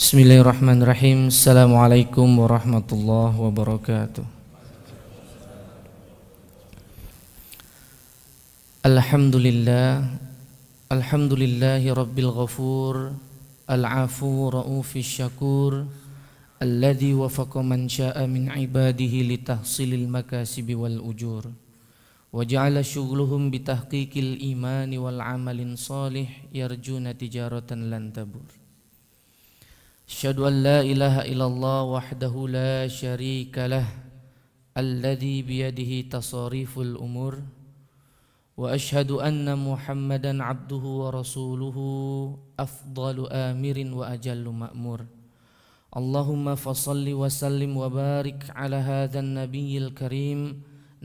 Bismillahirrahmanirrahim. Assalamualaikum warahmatullahi wabarakatuh. Alhamdulillah. Alhamdulillahi rabbil ghafur. Al-afu ra'ufi syakur. Alladhi wafaqa man sya'a min ibadihi litahsilil makasibi wal ujur. Wa ja'ala syughluhum bitahqiqil imani wal amalin salih yarjuna tijaratan lan tabur. أشهد أن لا إله إلا الله وحده لا شريك له الذي بيده تصاريف الأمور وأشهد أن محمدا عبده ورسوله أفضل آمر وأجل مأمور اللهم فصل وسلم وبارك على هذا النبي الكريم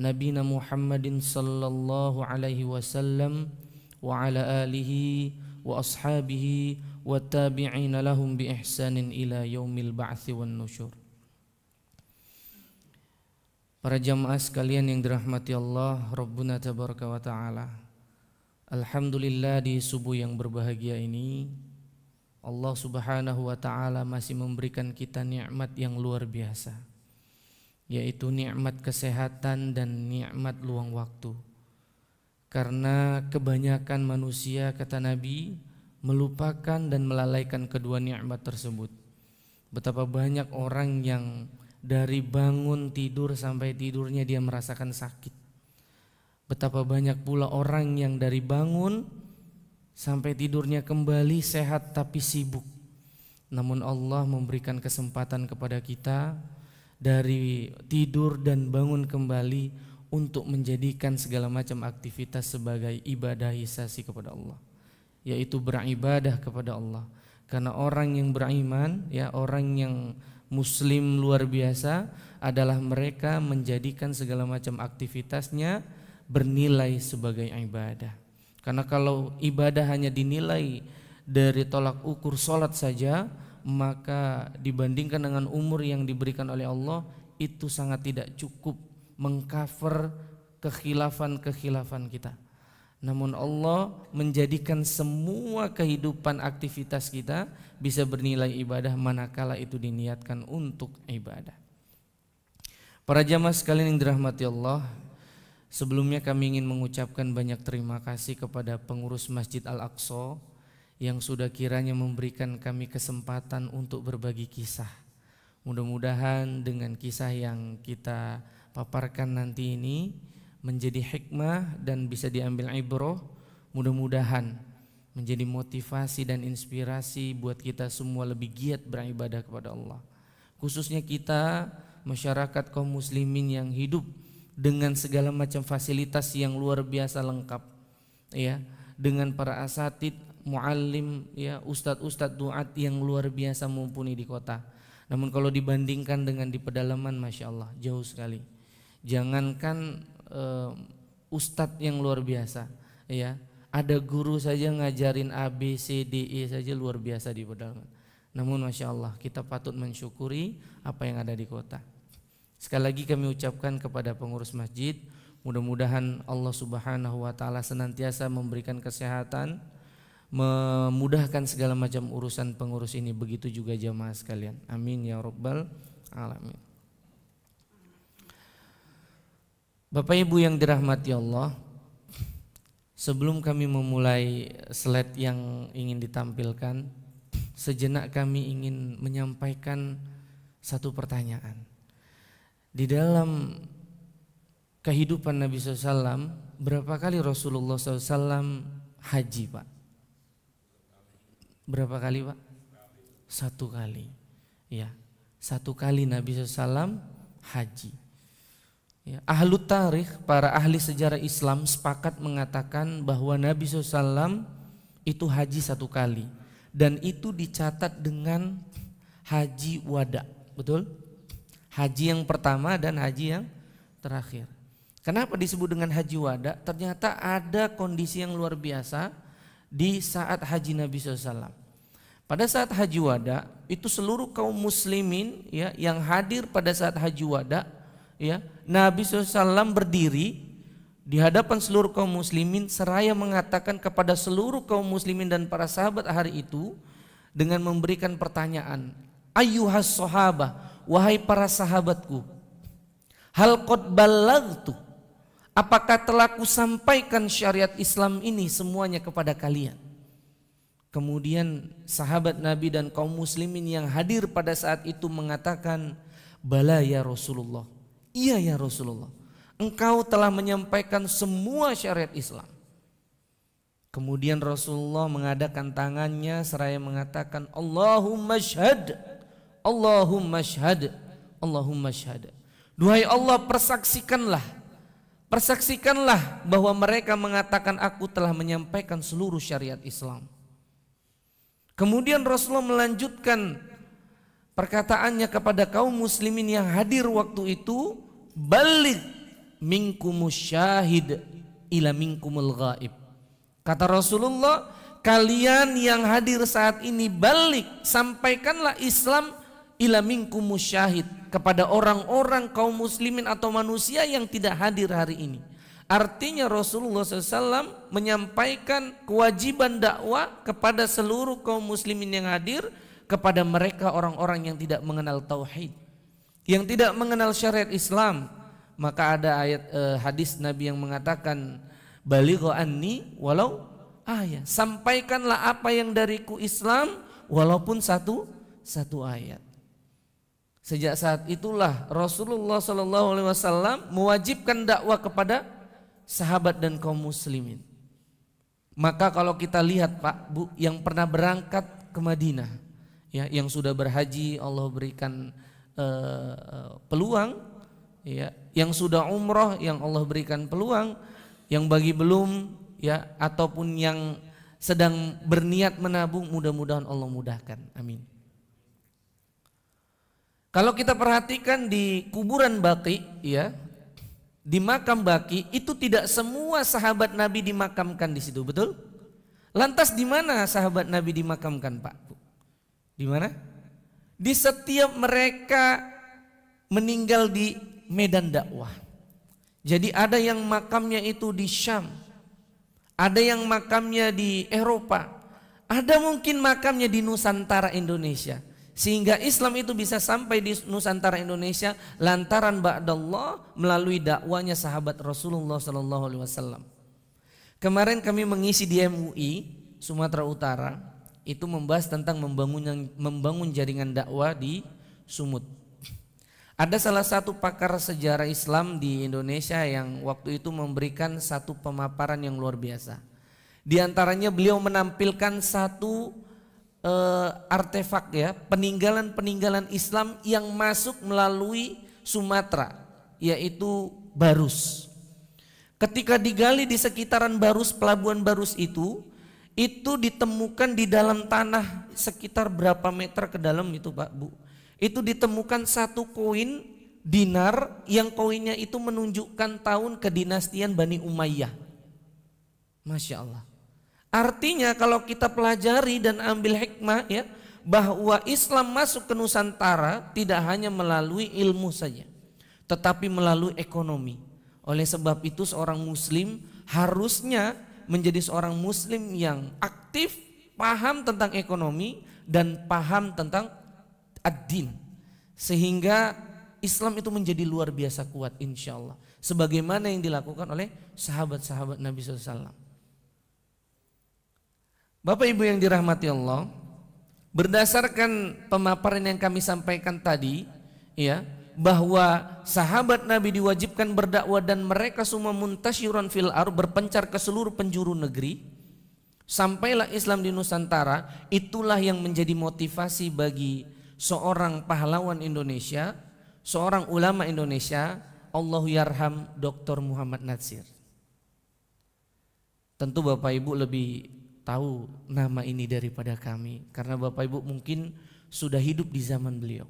نبينا محمد صلى الله عليه وسلم وعلى آله وسلم وأصحابه والتابعين لهم بإحسان إلى يوم البعث والنشور Para jamaah sekalian yang dirahmati Allah Rabbuna Tabaraka wa Ta'ala Alhamdulillah di subuh yang berbahagia ini Allah subhanahu wa ta'ala masih memberikan kita nikmat yang luar biasa Yaitu nikmat kesehatan dan nikmat luang waktu karena kebanyakan manusia kata Nabi melupakan dan melalaikan kedua nikmat tersebut. Betapa banyak orang yang dari bangun tidur sampai tidurnya dia merasakan sakit. Betapa banyak pula orang yang dari bangun sampai tidurnya kembali sehat tapi sibuk. Namun Allah memberikan kesempatan kepada kita dari tidur dan bangun kembali untuk menjadikan segala macam aktivitas sebagai ibadahisasi kepada Allah yaitu beribadah kepada Allah karena orang yang beriman ya orang yang muslim luar biasa adalah mereka menjadikan segala macam aktivitasnya bernilai sebagai ibadah karena kalau ibadah hanya dinilai dari tolak ukur solat saja maka dibandingkan dengan umur yang diberikan oleh Allah itu sangat tidak cukup mengcover kekhilafan-kekhilafan kita. Namun Allah menjadikan semua kehidupan aktivitas kita bisa bernilai ibadah manakala itu diniatkan untuk ibadah. Para jamaah sekalian yang dirahmati Allah, sebelumnya kami ingin mengucapkan banyak terima kasih kepada pengurus Masjid Al-Aqsa yang sudah kiranya memberikan kami kesempatan untuk berbagi kisah. Mudah-mudahan dengan kisah yang kita paparkan nanti ini menjadi hikmah dan bisa diambil ibroh mudah-mudahan menjadi motivasi dan inspirasi buat kita semua lebih giat beribadah kepada Allah khususnya kita masyarakat kaum muslimin yang hidup dengan segala macam fasilitas yang luar biasa lengkap ya dengan para asatid muallim ya ustadz-ustadz duat yang luar biasa mumpuni di kota namun kalau dibandingkan dengan di pedalaman masya Allah jauh sekali jangankan uh, eh, ustadz yang luar biasa ya ada guru saja ngajarin A B C D E saja luar biasa di pedalaman namun masya Allah kita patut mensyukuri apa yang ada di kota sekali lagi kami ucapkan kepada pengurus masjid mudah-mudahan Allah Subhanahu Wa Taala senantiasa memberikan kesehatan memudahkan segala macam urusan pengurus ini begitu juga jamaah sekalian amin ya robbal alamin Bapak Ibu yang dirahmati Allah, sebelum kami memulai slide yang ingin ditampilkan, sejenak kami ingin menyampaikan satu pertanyaan. Di dalam kehidupan Nabi SAW, berapa kali Rasulullah SAW haji Pak? Berapa kali Pak? Satu kali. Ya, satu kali Nabi SAW haji. Ya, ahlu tarikh, para ahli sejarah Islam sepakat mengatakan bahwa Nabi SAW itu haji satu kali. Dan itu dicatat dengan haji wada, betul? Haji yang pertama dan haji yang terakhir. Kenapa disebut dengan haji wada? Ternyata ada kondisi yang luar biasa di saat haji Nabi SAW. Pada saat haji wada, itu seluruh kaum muslimin ya yang hadir pada saat haji wada, ya Nabi SAW berdiri di hadapan seluruh kaum muslimin seraya mengatakan kepada seluruh kaum muslimin dan para sahabat hari itu dengan memberikan pertanyaan Ayuhas sahabah wahai para sahabatku hal qad ballagtu apakah telah sampaikan syariat Islam ini semuanya kepada kalian kemudian sahabat Nabi dan kaum muslimin yang hadir pada saat itu mengatakan bala ya Rasulullah Iya ya Rasulullah. Engkau telah menyampaikan semua syariat Islam. Kemudian Rasulullah mengadakan tangannya seraya mengatakan Allahumma syhad. Allahumma syhad. Allahumma syhad. Duhai Allah persaksikanlah. Persaksikanlah bahwa mereka mengatakan aku telah menyampaikan seluruh syariat Islam. Kemudian Rasulullah melanjutkan perkataannya kepada kaum muslimin yang hadir waktu itu balik minkumu syahid ila minkumul gaib. Kata Rasulullah, kalian yang hadir saat ini balik, sampaikanlah Islam ila minkumu syahid kepada orang-orang kaum muslimin atau manusia yang tidak hadir hari ini. Artinya Rasulullah SAW menyampaikan kewajiban dakwah kepada seluruh kaum muslimin yang hadir kepada mereka orang-orang yang tidak mengenal tauhid yang tidak mengenal syariat Islam maka ada ayat eh, hadis Nabi yang mengatakan baligho anni walau ayat sampaikanlah apa yang dariku Islam walaupun satu satu ayat sejak saat itulah Rasulullah Shallallahu Alaihi Wasallam mewajibkan dakwah kepada sahabat dan kaum muslimin maka kalau kita lihat Pak Bu yang pernah berangkat ke Madinah ya yang sudah berhaji Allah berikan Eh, peluang ya yang sudah umroh yang Allah berikan peluang yang bagi belum ya ataupun yang sedang berniat menabung mudah-mudahan Allah mudahkan amin kalau kita perhatikan di kuburan Baki ya di makam Baki itu tidak semua sahabat Nabi dimakamkan di situ betul lantas di mana sahabat Nabi dimakamkan Pak di mana di setiap mereka meninggal di medan dakwah. Jadi ada yang makamnya itu di Syam, ada yang makamnya di Eropa, ada mungkin makamnya di Nusantara Indonesia. Sehingga Islam itu bisa sampai di Nusantara Indonesia lantaran ba'dallah melalui dakwanya sahabat Rasulullah sallallahu alaihi wasallam. Kemarin kami mengisi di MUI Sumatera Utara itu membahas tentang membangun membangun jaringan dakwah di Sumut. Ada salah satu pakar sejarah Islam di Indonesia yang waktu itu memberikan satu pemaparan yang luar biasa. Di antaranya beliau menampilkan satu e, artefak ya, peninggalan-peninggalan Islam yang masuk melalui Sumatera, yaitu Barus. Ketika digali di sekitaran Barus, pelabuhan Barus itu, itu ditemukan di dalam tanah sekitar berapa meter ke dalam itu Pak Bu. Itu ditemukan satu koin dinar yang koinnya itu menunjukkan tahun kedinastian Bani Umayyah. Masya Allah. Artinya kalau kita pelajari dan ambil hikmah ya bahwa Islam masuk ke Nusantara tidak hanya melalui ilmu saja tetapi melalui ekonomi. Oleh sebab itu seorang muslim harusnya menjadi seorang muslim yang aktif, paham tentang ekonomi dan paham tentang ad-din. Sehingga Islam itu menjadi luar biasa kuat insya Allah. Sebagaimana yang dilakukan oleh sahabat-sahabat Nabi SAW. Bapak Ibu yang dirahmati Allah, berdasarkan pemaparan yang kami sampaikan tadi, ya, bahwa sahabat Nabi diwajibkan berdakwah dan mereka semua muntasyuran fil ar berpencar ke seluruh penjuru negeri sampailah Islam di Nusantara itulah yang menjadi motivasi bagi seorang pahlawan Indonesia seorang ulama Indonesia Allahu yarham Dr. Muhammad Natsir tentu Bapak Ibu lebih tahu nama ini daripada kami karena Bapak Ibu mungkin sudah hidup di zaman beliau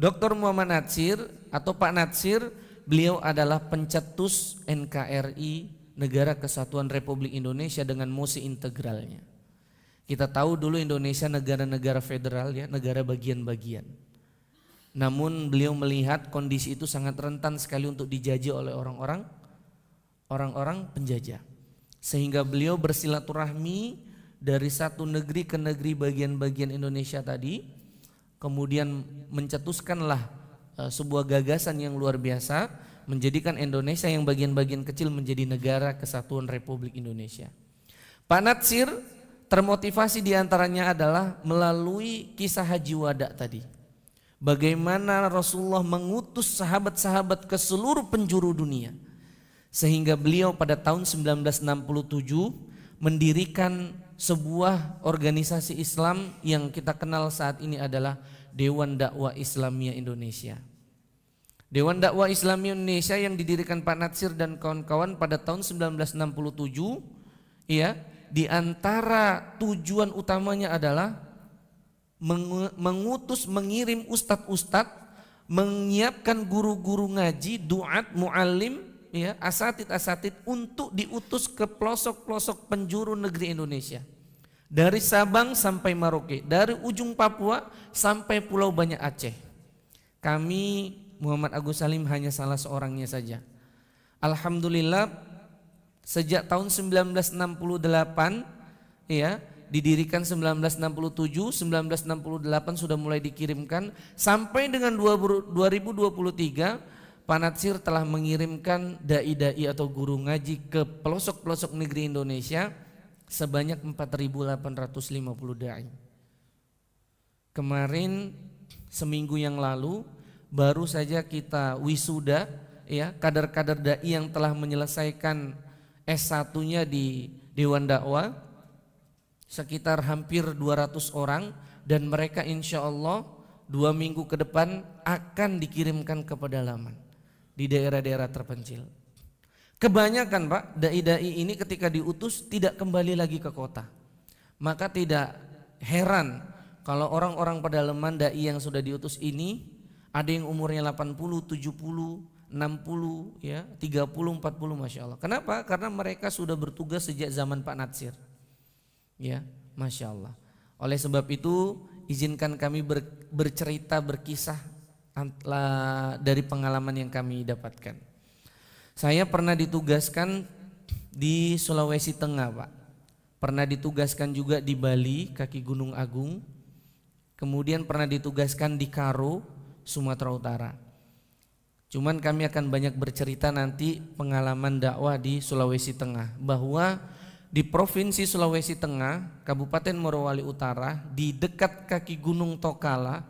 Dr. Muhammad Natsir atau Pak Natsir, beliau adalah pencetus NKRI Negara Kesatuan Republik Indonesia dengan musik integralnya. Kita tahu dulu Indonesia negara-negara federal ya, negara bagian-bagian. Namun beliau melihat kondisi itu sangat rentan sekali untuk dijajah oleh orang-orang orang-orang penjajah. Sehingga beliau bersilaturahmi dari satu negeri ke negeri bagian-bagian Indonesia tadi kemudian mencetuskanlah e, sebuah gagasan yang luar biasa menjadikan Indonesia yang bagian-bagian kecil menjadi negara kesatuan Republik Indonesia. Pak Natsir termotivasi diantaranya adalah melalui kisah Haji Wada tadi. Bagaimana Rasulullah mengutus sahabat-sahabat ke seluruh penjuru dunia. Sehingga beliau pada tahun 1967 mendirikan sebuah organisasi Islam yang kita kenal saat ini adalah Dewan Dakwah Islamia Indonesia. Dewan Dakwah Islamia Indonesia yang didirikan Pak Natsir dan kawan-kawan pada tahun 1967 ya, di antara tujuan utamanya adalah mengutus mengirim ustadz-ustadz menyiapkan guru-guru ngaji, duat, muallim ya asatid-asatid untuk diutus ke pelosok-pelosok penjuru negeri Indonesia. Dari Sabang sampai Maroke dari ujung Papua sampai Pulau Banyak Aceh. Kami Muhammad Agus Salim hanya salah seorangnya saja. Alhamdulillah sejak tahun 1968 ya didirikan 1967, 1968 sudah mulai dikirimkan sampai dengan 2023 Panatsir telah mengirimkan dai-dai atau guru ngaji ke pelosok-pelosok negeri Indonesia sebanyak 4.850 dai. Kemarin seminggu yang lalu baru saja kita wisuda ya kader-kader dai yang telah menyelesaikan S1-nya di Dewan Dakwah sekitar hampir 200 orang dan mereka insya Allah dua minggu ke depan akan dikirimkan ke pedalaman di daerah-daerah terpencil. Kebanyakan Pak, dai-dai ini ketika diutus tidak kembali lagi ke kota. Maka tidak heran kalau orang-orang pedalaman dai yang sudah diutus ini ada yang umurnya 80, 70, 60 ya, 30, 40 Masya Allah. Kenapa? Karena mereka sudah bertugas sejak zaman Pak Natsir. Ya, Masya Allah. Oleh sebab itu izinkan kami ber, bercerita berkisah dari pengalaman yang kami dapatkan. Saya pernah ditugaskan di Sulawesi Tengah, Pak. Pernah ditugaskan juga di Bali, kaki Gunung Agung. Kemudian pernah ditugaskan di Karo, Sumatera Utara. Cuman kami akan banyak bercerita nanti pengalaman dakwah di Sulawesi Tengah bahwa di Provinsi Sulawesi Tengah, Kabupaten Morowali Utara, di dekat kaki Gunung Tokala,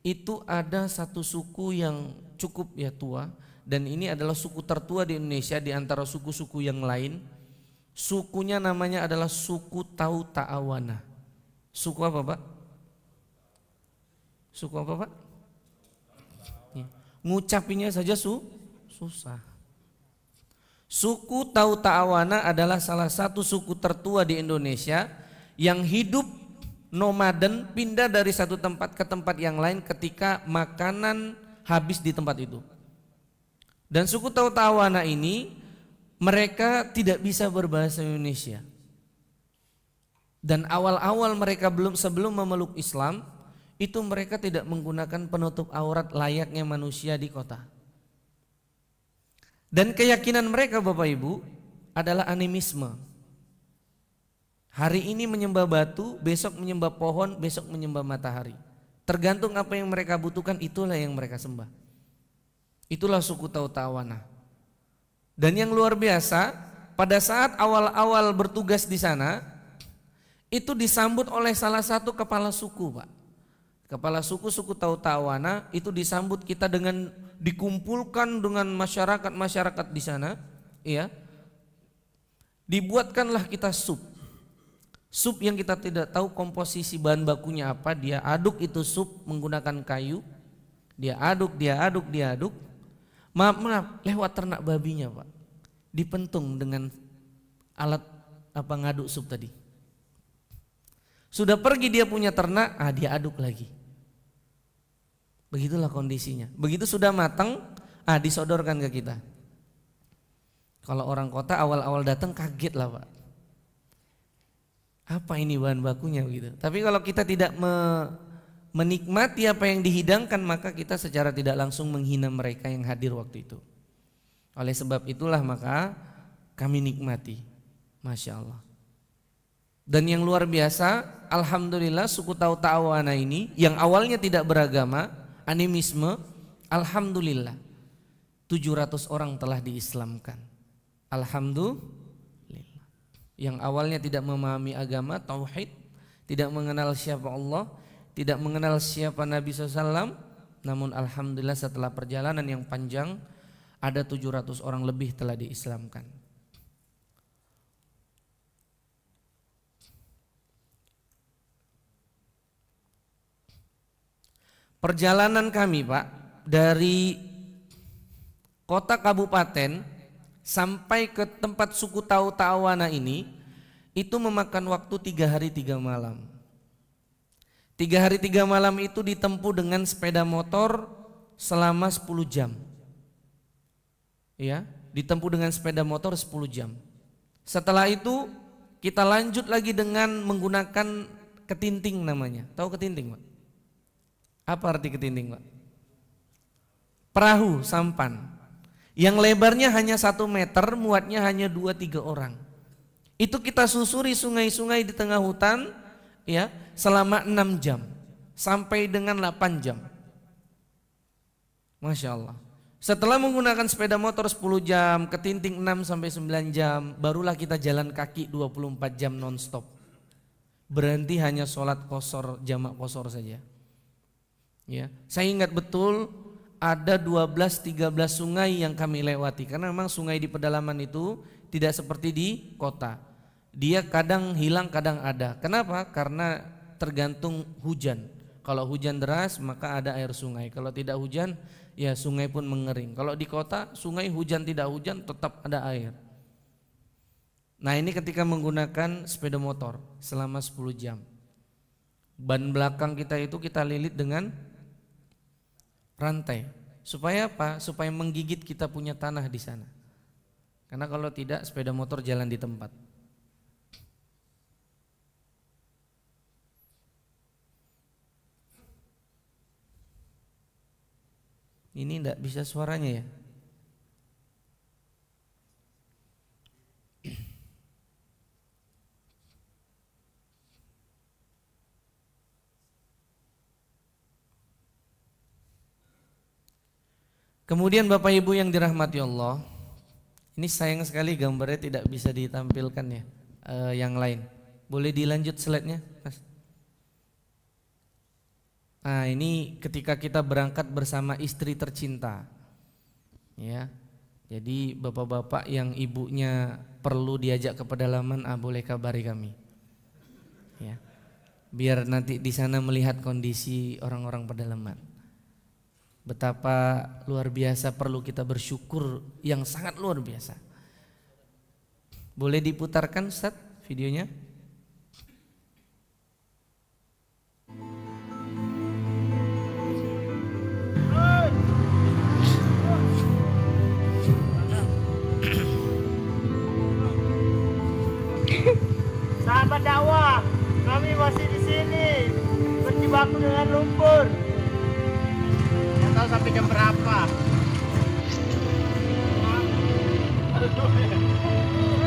itu ada satu suku yang cukup ya tua dan ini adalah suku tertua di Indonesia di antara suku-suku yang lain. Sukunya namanya adalah suku Tau Ta'awana. Suku apa Pak? Suku apa Pak? Ya, ngucapinya saja su susah. Suku Tau Ta'awana adalah salah satu suku tertua di Indonesia yang hidup nomaden pindah dari satu tempat ke tempat yang lain ketika makanan habis di tempat itu. Dan suku Tautawana ini mereka tidak bisa berbahasa Indonesia. Dan awal-awal mereka belum sebelum memeluk Islam itu mereka tidak menggunakan penutup aurat layaknya manusia di kota. Dan keyakinan mereka Bapak Ibu adalah animisme. Hari ini menyembah batu, besok menyembah pohon, besok menyembah matahari. Tergantung apa yang mereka butuhkan, itulah yang mereka sembah. Itulah suku Tautawana. Dan yang luar biasa, pada saat awal-awal bertugas di sana, itu disambut oleh salah satu kepala suku, Pak. Kepala suku suku Tautawana itu disambut kita dengan dikumpulkan dengan masyarakat-masyarakat di sana, ya. Dibuatkanlah kita sup Sup yang kita tidak tahu komposisi bahan bakunya apa, dia aduk itu sup menggunakan kayu. Dia aduk, dia aduk, dia aduk. Maaf, maaf, lewat ternak babinya, Pak. Dipentung dengan alat apa ngaduk sup tadi. Sudah pergi dia punya ternak, ah dia aduk lagi. Begitulah kondisinya. Begitu sudah matang, ah disodorkan ke kita. Kalau orang kota awal-awal datang kaget lah, Pak apa ini bahan bakunya gitu. Tapi kalau kita tidak me, menikmati apa yang dihidangkan maka kita secara tidak langsung menghina mereka yang hadir waktu itu. Oleh sebab itulah maka kami nikmati. Masya Allah. Dan yang luar biasa, Alhamdulillah suku tahu Ta'awana ini yang awalnya tidak beragama, animisme, Alhamdulillah 700 orang telah diislamkan. Alhamdulillah yang awalnya tidak memahami agama tauhid, tidak mengenal siapa Allah, tidak mengenal siapa Nabi SAW, namun alhamdulillah setelah perjalanan yang panjang ada 700 orang lebih telah diislamkan. Perjalanan kami, Pak, dari kota kabupaten sampai ke tempat suku Tau Tawana ini itu memakan waktu tiga hari tiga malam. Tiga hari tiga malam itu ditempuh dengan sepeda motor selama 10 jam. Ya, ditempuh dengan sepeda motor 10 jam. Setelah itu kita lanjut lagi dengan menggunakan ketinting namanya. Tahu ketinting, Pak? Apa arti ketinting, Pak? Perahu sampan yang lebarnya hanya satu meter, muatnya hanya dua tiga orang. Itu kita susuri sungai-sungai di tengah hutan ya selama enam jam sampai dengan delapan jam. Masya Allah. Setelah menggunakan sepeda motor 10 jam, ketinting 6 sampai 9 jam, barulah kita jalan kaki 24 jam nonstop. Berhenti hanya sholat kosor, jamak kosor saja. Ya, saya ingat betul ada 12-13 sungai yang kami lewati karena memang sungai di pedalaman itu tidak seperti di kota. Dia kadang hilang, kadang ada. Kenapa? Karena tergantung hujan. Kalau hujan deras maka ada air sungai. Kalau tidak hujan ya sungai pun mengering. Kalau di kota sungai hujan tidak hujan tetap ada air. Nah ini ketika menggunakan sepeda motor selama 10 jam. Ban belakang kita itu kita lilit dengan rantai. Supaya apa? Supaya menggigit kita punya tanah di sana. Karena kalau tidak sepeda motor jalan di tempat. Ini tidak bisa suaranya ya. Kemudian Bapak Ibu yang dirahmati Allah, ini sayang sekali gambarnya tidak bisa ditampilkan ya, e, yang lain. Boleh dilanjut slide-nya, Nah, ini ketika kita berangkat bersama istri tercinta. Ya. Jadi bapak-bapak yang ibunya perlu diajak ke pedalaman, ah, boleh kabari kami. Ya. Biar nanti di sana melihat kondisi orang-orang pedalaman. Betapa luar biasa perlu kita bersyukur yang sangat luar biasa. Boleh diputarkan Ustaz videonya? Sahabat dakwah, kami masih di sini berjibaku dengan lumpur tahu sampai jam berapa. Aduh.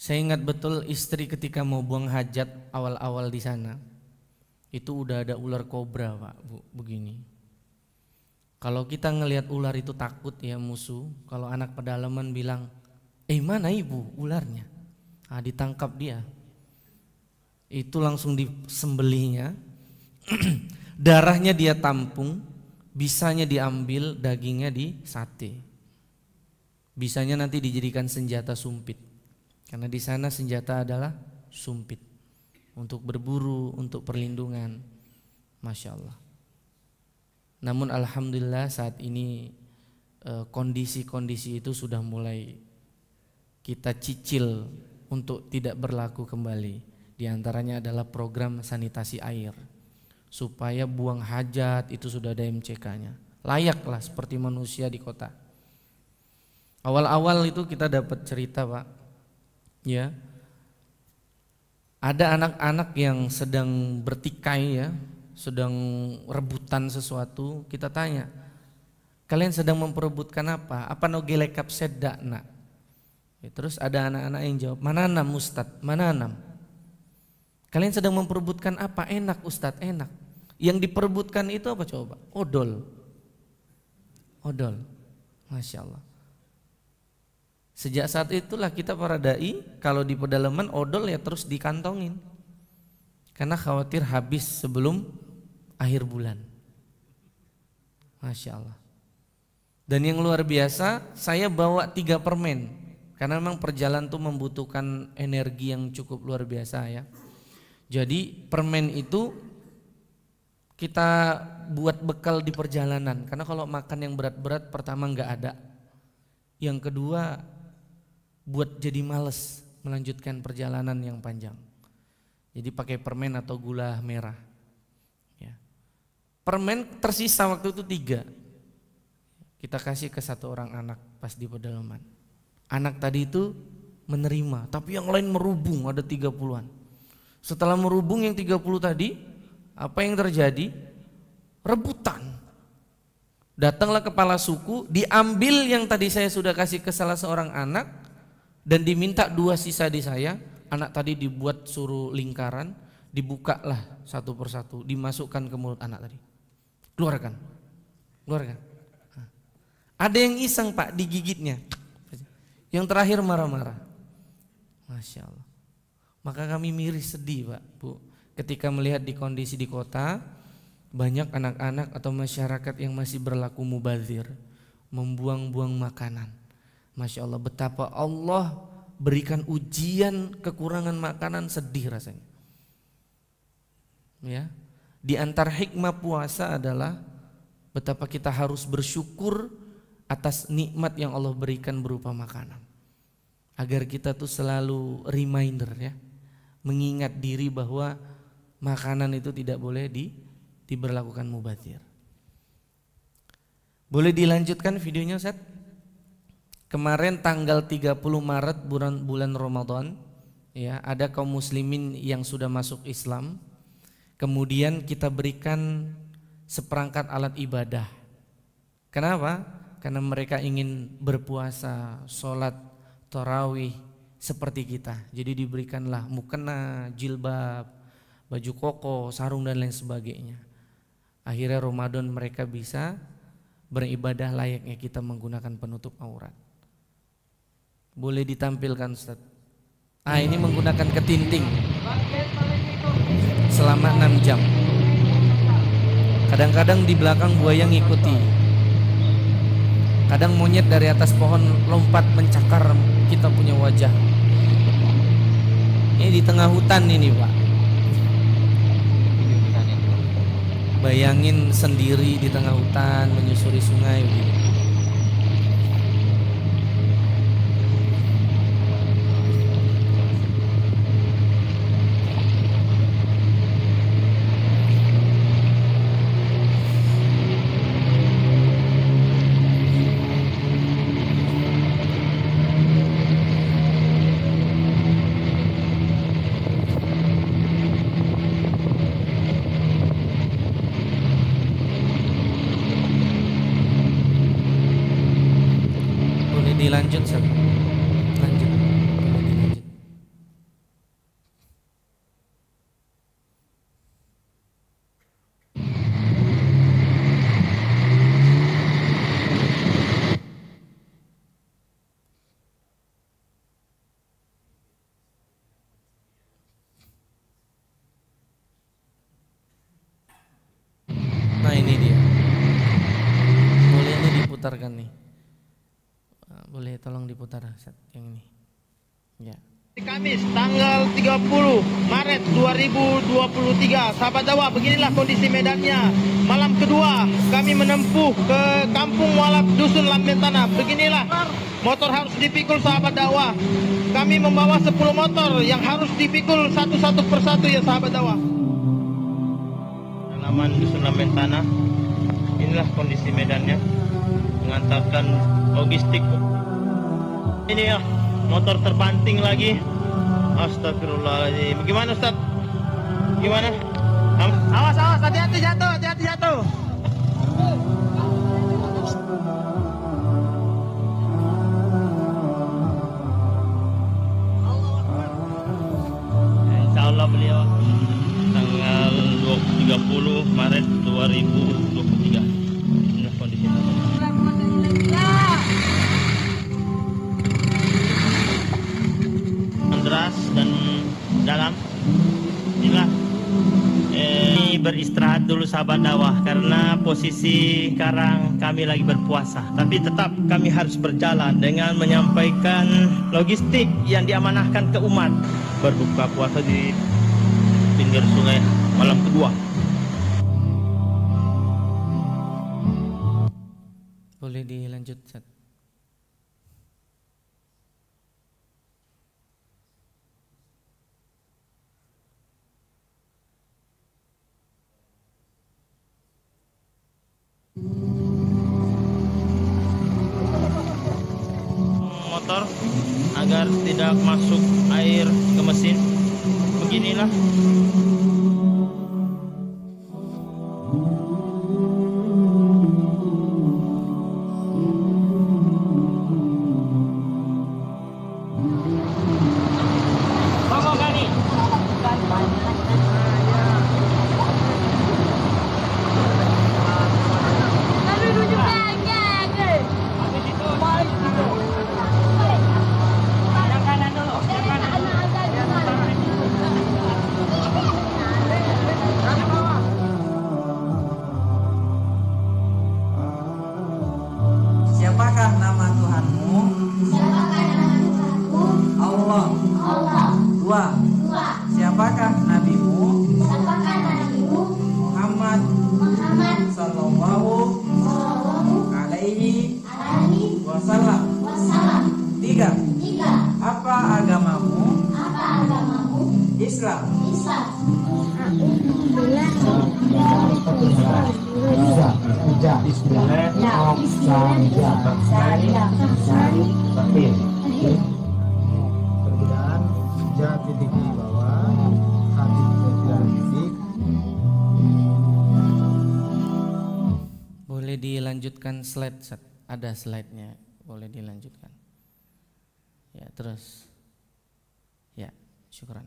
Saya ingat betul istri ketika mau buang hajat awal-awal di sana. Itu udah ada ular kobra, Pak, Bu, begini. Kalau kita ngelihat ular itu takut ya musuh. Kalau anak pedalaman bilang, "Eh, mana Ibu ularnya?" Ah, ditangkap dia. Itu langsung disembelihnya. Darahnya dia tampung, bisanya diambil, dagingnya di sate. Bisanya nanti dijadikan senjata sumpit. Karena di sana senjata adalah sumpit untuk berburu, untuk perlindungan. Masya Allah. Namun alhamdulillah saat ini eh, kondisi-kondisi itu sudah mulai kita cicil untuk tidak berlaku kembali. Di antaranya adalah program sanitasi air supaya buang hajat itu sudah ada MCK-nya. Layaklah seperti manusia di kota. Awal-awal itu kita dapat cerita, Pak ya ada anak-anak yang sedang bertikai ya sedang rebutan sesuatu kita tanya kalian sedang memperebutkan apa apa no gelekap sedak nak ya, terus ada anak-anak yang jawab mana enam ustad mana enam kalian sedang memperebutkan apa enak ustad enak yang diperebutkan itu apa coba odol odol masya Allah Sejak saat itulah kita para dai kalau di pedalaman odol ya terus dikantongin. Karena khawatir habis sebelum akhir bulan. Masya Allah. Dan yang luar biasa, saya bawa tiga permen. Karena memang perjalanan itu membutuhkan energi yang cukup luar biasa ya. Jadi permen itu kita buat bekal di perjalanan. Karena kalau makan yang berat-berat pertama nggak ada. Yang kedua buat jadi males melanjutkan perjalanan yang panjang. Jadi pakai permen atau gula merah. Ya. Permen tersisa waktu itu tiga. Kita kasih ke satu orang anak pas di pedalaman. Anak tadi itu menerima, tapi yang lain merubung ada tiga puluhan. Setelah merubung yang tiga puluh tadi, apa yang terjadi? Rebutan. Datanglah kepala suku, diambil yang tadi saya sudah kasih ke salah seorang anak, dan diminta dua sisa di saya anak tadi dibuat suruh lingkaran dibukalah satu persatu dimasukkan ke mulut anak tadi keluarkan keluarkan ada yang iseng pak digigitnya yang terakhir marah-marah masya Allah maka kami miris sedih pak bu ketika melihat di kondisi di kota banyak anak-anak atau masyarakat yang masih berlaku mubazir membuang-buang makanan Masya Allah betapa Allah berikan ujian kekurangan makanan sedih rasanya. Ya, di antar hikmah puasa adalah betapa kita harus bersyukur atas nikmat yang Allah berikan berupa makanan. Agar kita tuh selalu reminder ya, mengingat diri bahwa makanan itu tidak boleh di, diberlakukan mubazir. Boleh dilanjutkan videonya Ustaz? kemarin tanggal 30 Maret bulan bulan Ramadan ya ada kaum muslimin yang sudah masuk Islam kemudian kita berikan seperangkat alat ibadah kenapa karena mereka ingin berpuasa sholat tarawih seperti kita jadi diberikanlah mukena jilbab baju koko sarung dan lain sebagainya akhirnya Ramadan mereka bisa beribadah layaknya kita menggunakan penutup aurat boleh ditampilkan Ustaz. Ah ini menggunakan ketinting. Selama 6 jam. Kadang-kadang di belakang buaya ngikuti. Kadang monyet dari atas pohon lompat mencakar kita punya wajah. Ini di tengah hutan ini Pak. Bayangin sendiri di tengah hutan menyusuri sungai begitu. putar set yang ini. Ya. Kamis tanggal 30 Maret 2023 Sahabat Jawa beginilah kondisi medannya Malam kedua kami menempuh ke kampung Walak Dusun Lamben Tanah Beginilah motor harus dipikul sahabat dakwah Kami membawa 10 motor yang harus dipikul satu-satu persatu ya sahabat dakwah Halaman Dusun Lamben Tanah Inilah kondisi medannya Mengantarkan logistik ini ya, motor terpanting lagi. Astagfirullahaladzim. Gimana Ustaz? Gimana? Am awas, awas, hati-hati jatuh, hati-hati jatuh. beliau tanggal 20, 30 Maret 2000 beristirahat dulu sahabat dakwah karena posisi sekarang kami lagi berpuasa. Tapi tetap kami harus berjalan dengan menyampaikan logistik yang diamanahkan ke umat. Berbuka puasa di pinggir sungai malam kedua. Boleh dilanjut, Sat. tidak masuk air ke mesin beginilah slide, set. ada slide-nya, boleh dilanjutkan. Ya, terus. Ya, syukuran.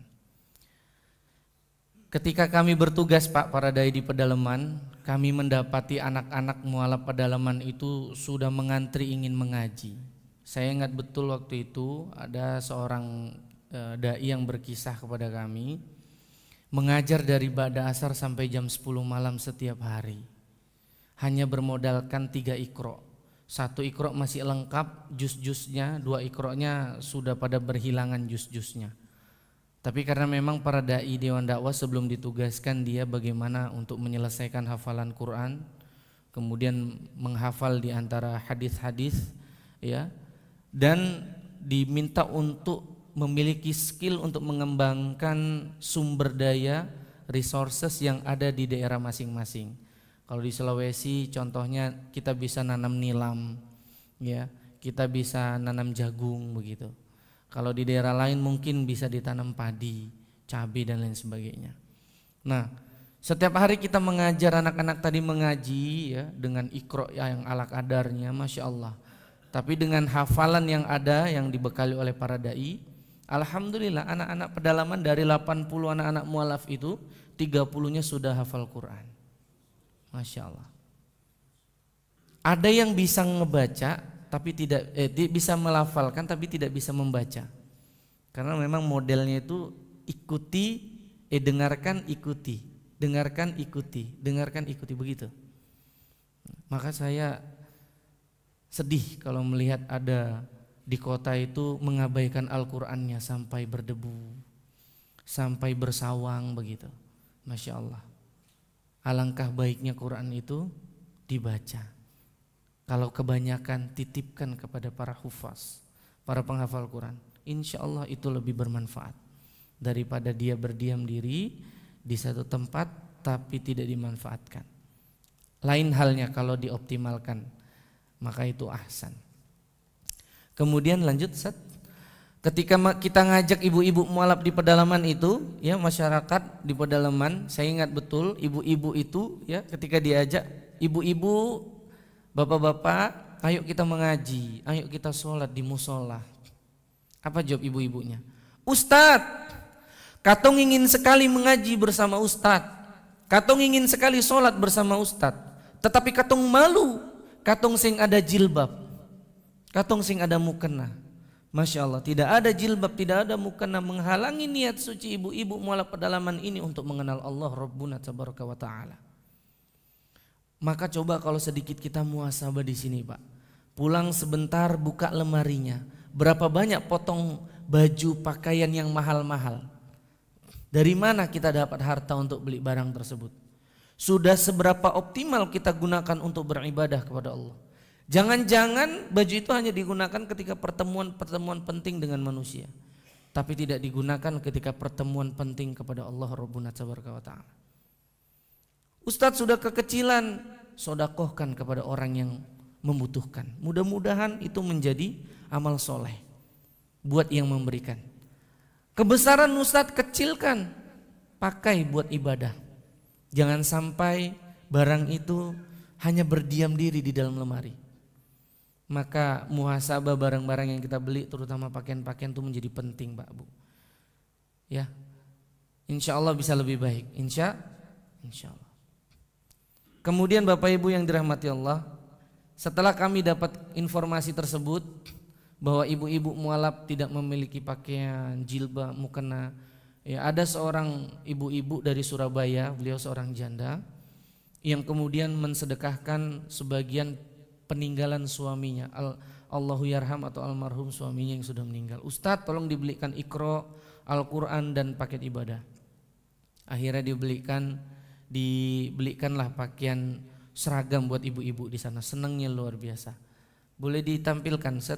Ketika kami bertugas Pak para dai di pedalaman, kami mendapati anak-anak mualaf pedalaman itu sudah mengantri ingin mengaji. Saya ingat betul waktu itu ada seorang e, dai yang berkisah kepada kami mengajar dari ba'da asar sampai jam 10 malam setiap hari hanya bermodalkan tiga ikro. Satu ikro masih lengkap jus-jusnya, dua ikronya sudah pada berhilangan jus-jusnya. Tapi karena memang para dai Dewan Dakwah sebelum ditugaskan dia bagaimana untuk menyelesaikan hafalan Quran, kemudian menghafal di antara hadis-hadis, ya, dan diminta untuk memiliki skill untuk mengembangkan sumber daya resources yang ada di daerah masing-masing. Kalau di Sulawesi contohnya kita bisa nanam nilam ya, kita bisa nanam jagung begitu. Kalau di daerah lain mungkin bisa ditanam padi, cabai dan lain sebagainya. Nah, setiap hari kita mengajar anak-anak tadi mengaji ya dengan ikro yang ala kadarnya, masya Allah. Tapi dengan hafalan yang ada yang dibekali oleh para dai, alhamdulillah anak-anak pedalaman dari 80 anak-anak mualaf itu 30-nya sudah hafal Quran. Masya Allah. Ada yang bisa ngebaca tapi tidak eh, bisa melafalkan tapi tidak bisa membaca. Karena memang modelnya itu ikuti eh dengarkan ikuti, dengarkan ikuti, dengarkan ikuti begitu. Maka saya sedih kalau melihat ada di kota itu mengabaikan Al-Qur'annya sampai berdebu, sampai bersawang begitu. Masya Allah. Alangkah baiknya Quran itu dibaca. Kalau kebanyakan titipkan kepada para hufaz, para penghafal Quran. Insya Allah itu lebih bermanfaat daripada dia berdiam diri di satu tempat tapi tidak dimanfaatkan. Lain halnya kalau dioptimalkan, maka itu ahsan. Kemudian lanjut set Ketika kita ngajak ibu-ibu mualaf di pedalaman itu, ya masyarakat di pedalaman, saya ingat betul ibu-ibu itu, ya ketika diajak ibu-ibu, bapak-bapak, ayo kita mengaji, ayo kita sholat di musola. Apa jawab ibu-ibunya? Ustadz, Katong ingin sekali mengaji bersama Ustadz. Katong ingin sekali sholat bersama Ustadz. Tetapi katong malu. Katong sing ada jilbab. Katong sing ada mukena. Masya Allah, tidak ada jilbab, tidak ada mukena menghalangi niat suci ibu-ibu mualaf pedalaman ini untuk mengenal Allah Rabbuna Tabaraka wa Ta'ala. Maka coba kalau sedikit kita muasabah di sini Pak. Pulang sebentar buka lemarinya. Berapa banyak potong baju pakaian yang mahal-mahal. Dari mana kita dapat harta untuk beli barang tersebut? Sudah seberapa optimal kita gunakan untuk beribadah kepada Allah? Jangan-jangan baju itu hanya digunakan ketika pertemuan-pertemuan penting dengan manusia, tapi tidak digunakan ketika pertemuan penting kepada Allah Rabbuna wa taala. Ustadz sudah kekecilan, sodakohkan kepada orang yang membutuhkan. Mudah-mudahan itu menjadi amal soleh buat yang memberikan. Kebesaran Ustadz kecilkan, pakai buat ibadah. Jangan sampai barang itu hanya berdiam diri di dalam lemari maka muhasabah barang-barang yang kita beli terutama pakaian-pakaian itu menjadi penting Pak Bu ya Insya Allah bisa lebih baik Insya Insya Allah kemudian Bapak Ibu yang dirahmati Allah setelah kami dapat informasi tersebut bahwa ibu-ibu mualaf tidak memiliki pakaian jilbab mukena ya ada seorang ibu-ibu dari Surabaya beliau seorang janda yang kemudian mensedekahkan sebagian peninggalan suaminya al Allahu yarham atau almarhum suaminya yang sudah meninggal. Ustadz tolong dibelikan ikro Al-Quran dan paket ibadah. Akhirnya dibelikan dibelikanlah pakaian seragam buat ibu-ibu di sana. Senangnya luar biasa. Boleh ditampilkan set.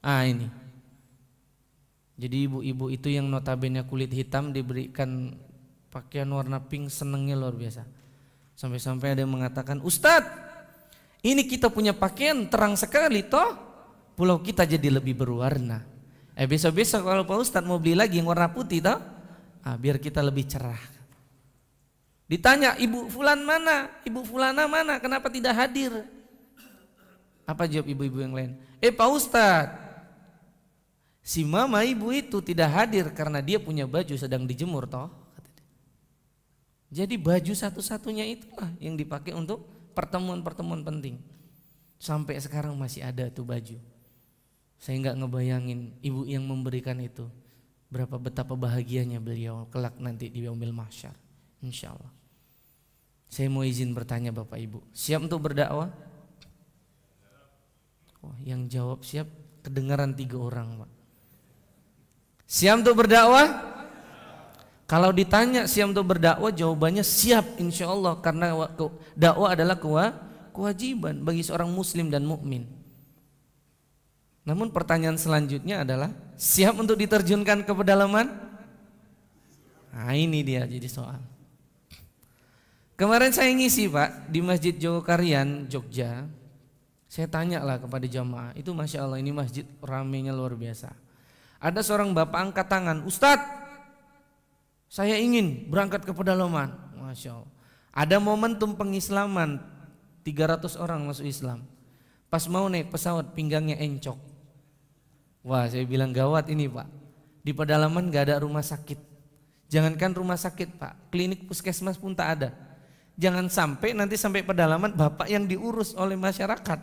Ah ini. Jadi ibu-ibu itu yang notabene kulit hitam diberikan pakaian warna pink senangnya luar biasa. Sampai-sampai ada yang mengatakan, Ustadz ini kita punya pakaian terang sekali toh. Pulau kita jadi lebih berwarna. Eh besok-besok kalau Pak Ustadz mau beli lagi yang warna putih toh. Ah, biar kita lebih cerah. Ditanya ibu fulan mana? Ibu fulana mana? Kenapa tidak hadir? Apa jawab ibu-ibu yang lain? Eh Pak Ustadz, si mama ibu itu tidak hadir karena dia punya baju sedang dijemur toh jadi baju satu-satunya itulah yang dipakai untuk pertemuan-pertemuan penting. Sampai sekarang masih ada tuh baju. Saya nggak ngebayangin ibu yang memberikan itu berapa betapa bahagianya beliau kelak nanti di Yaumil Mahsyar. Insya Allah. Saya mau izin bertanya Bapak Ibu, siap untuk berdakwah? Oh, yang jawab siap kedengaran tiga orang, Pak. Siap untuk berdakwah? Kalau ditanya siap untuk berdakwah, jawabannya siap insya Allah karena dakwah adalah kewajiban bagi seorang muslim dan mukmin. Namun pertanyaan selanjutnya adalah siap untuk diterjunkan ke pedalaman? Nah ini dia jadi soal. Kemarin saya ngisi pak di Masjid Jogokarian Jogja. Saya tanya lah kepada jamaah itu masya Allah ini masjid ramenya luar biasa. Ada seorang bapak angkat tangan, Ustadz saya ingin berangkat ke pedalaman. Masya Allah. Ada momentum pengislaman 300 orang masuk Islam. Pas mau naik pesawat pinggangnya encok. Wah saya bilang gawat ini pak. Di pedalaman gak ada rumah sakit. Jangankan rumah sakit pak, klinik puskesmas pun tak ada. Jangan sampai nanti sampai pedalaman bapak yang diurus oleh masyarakat.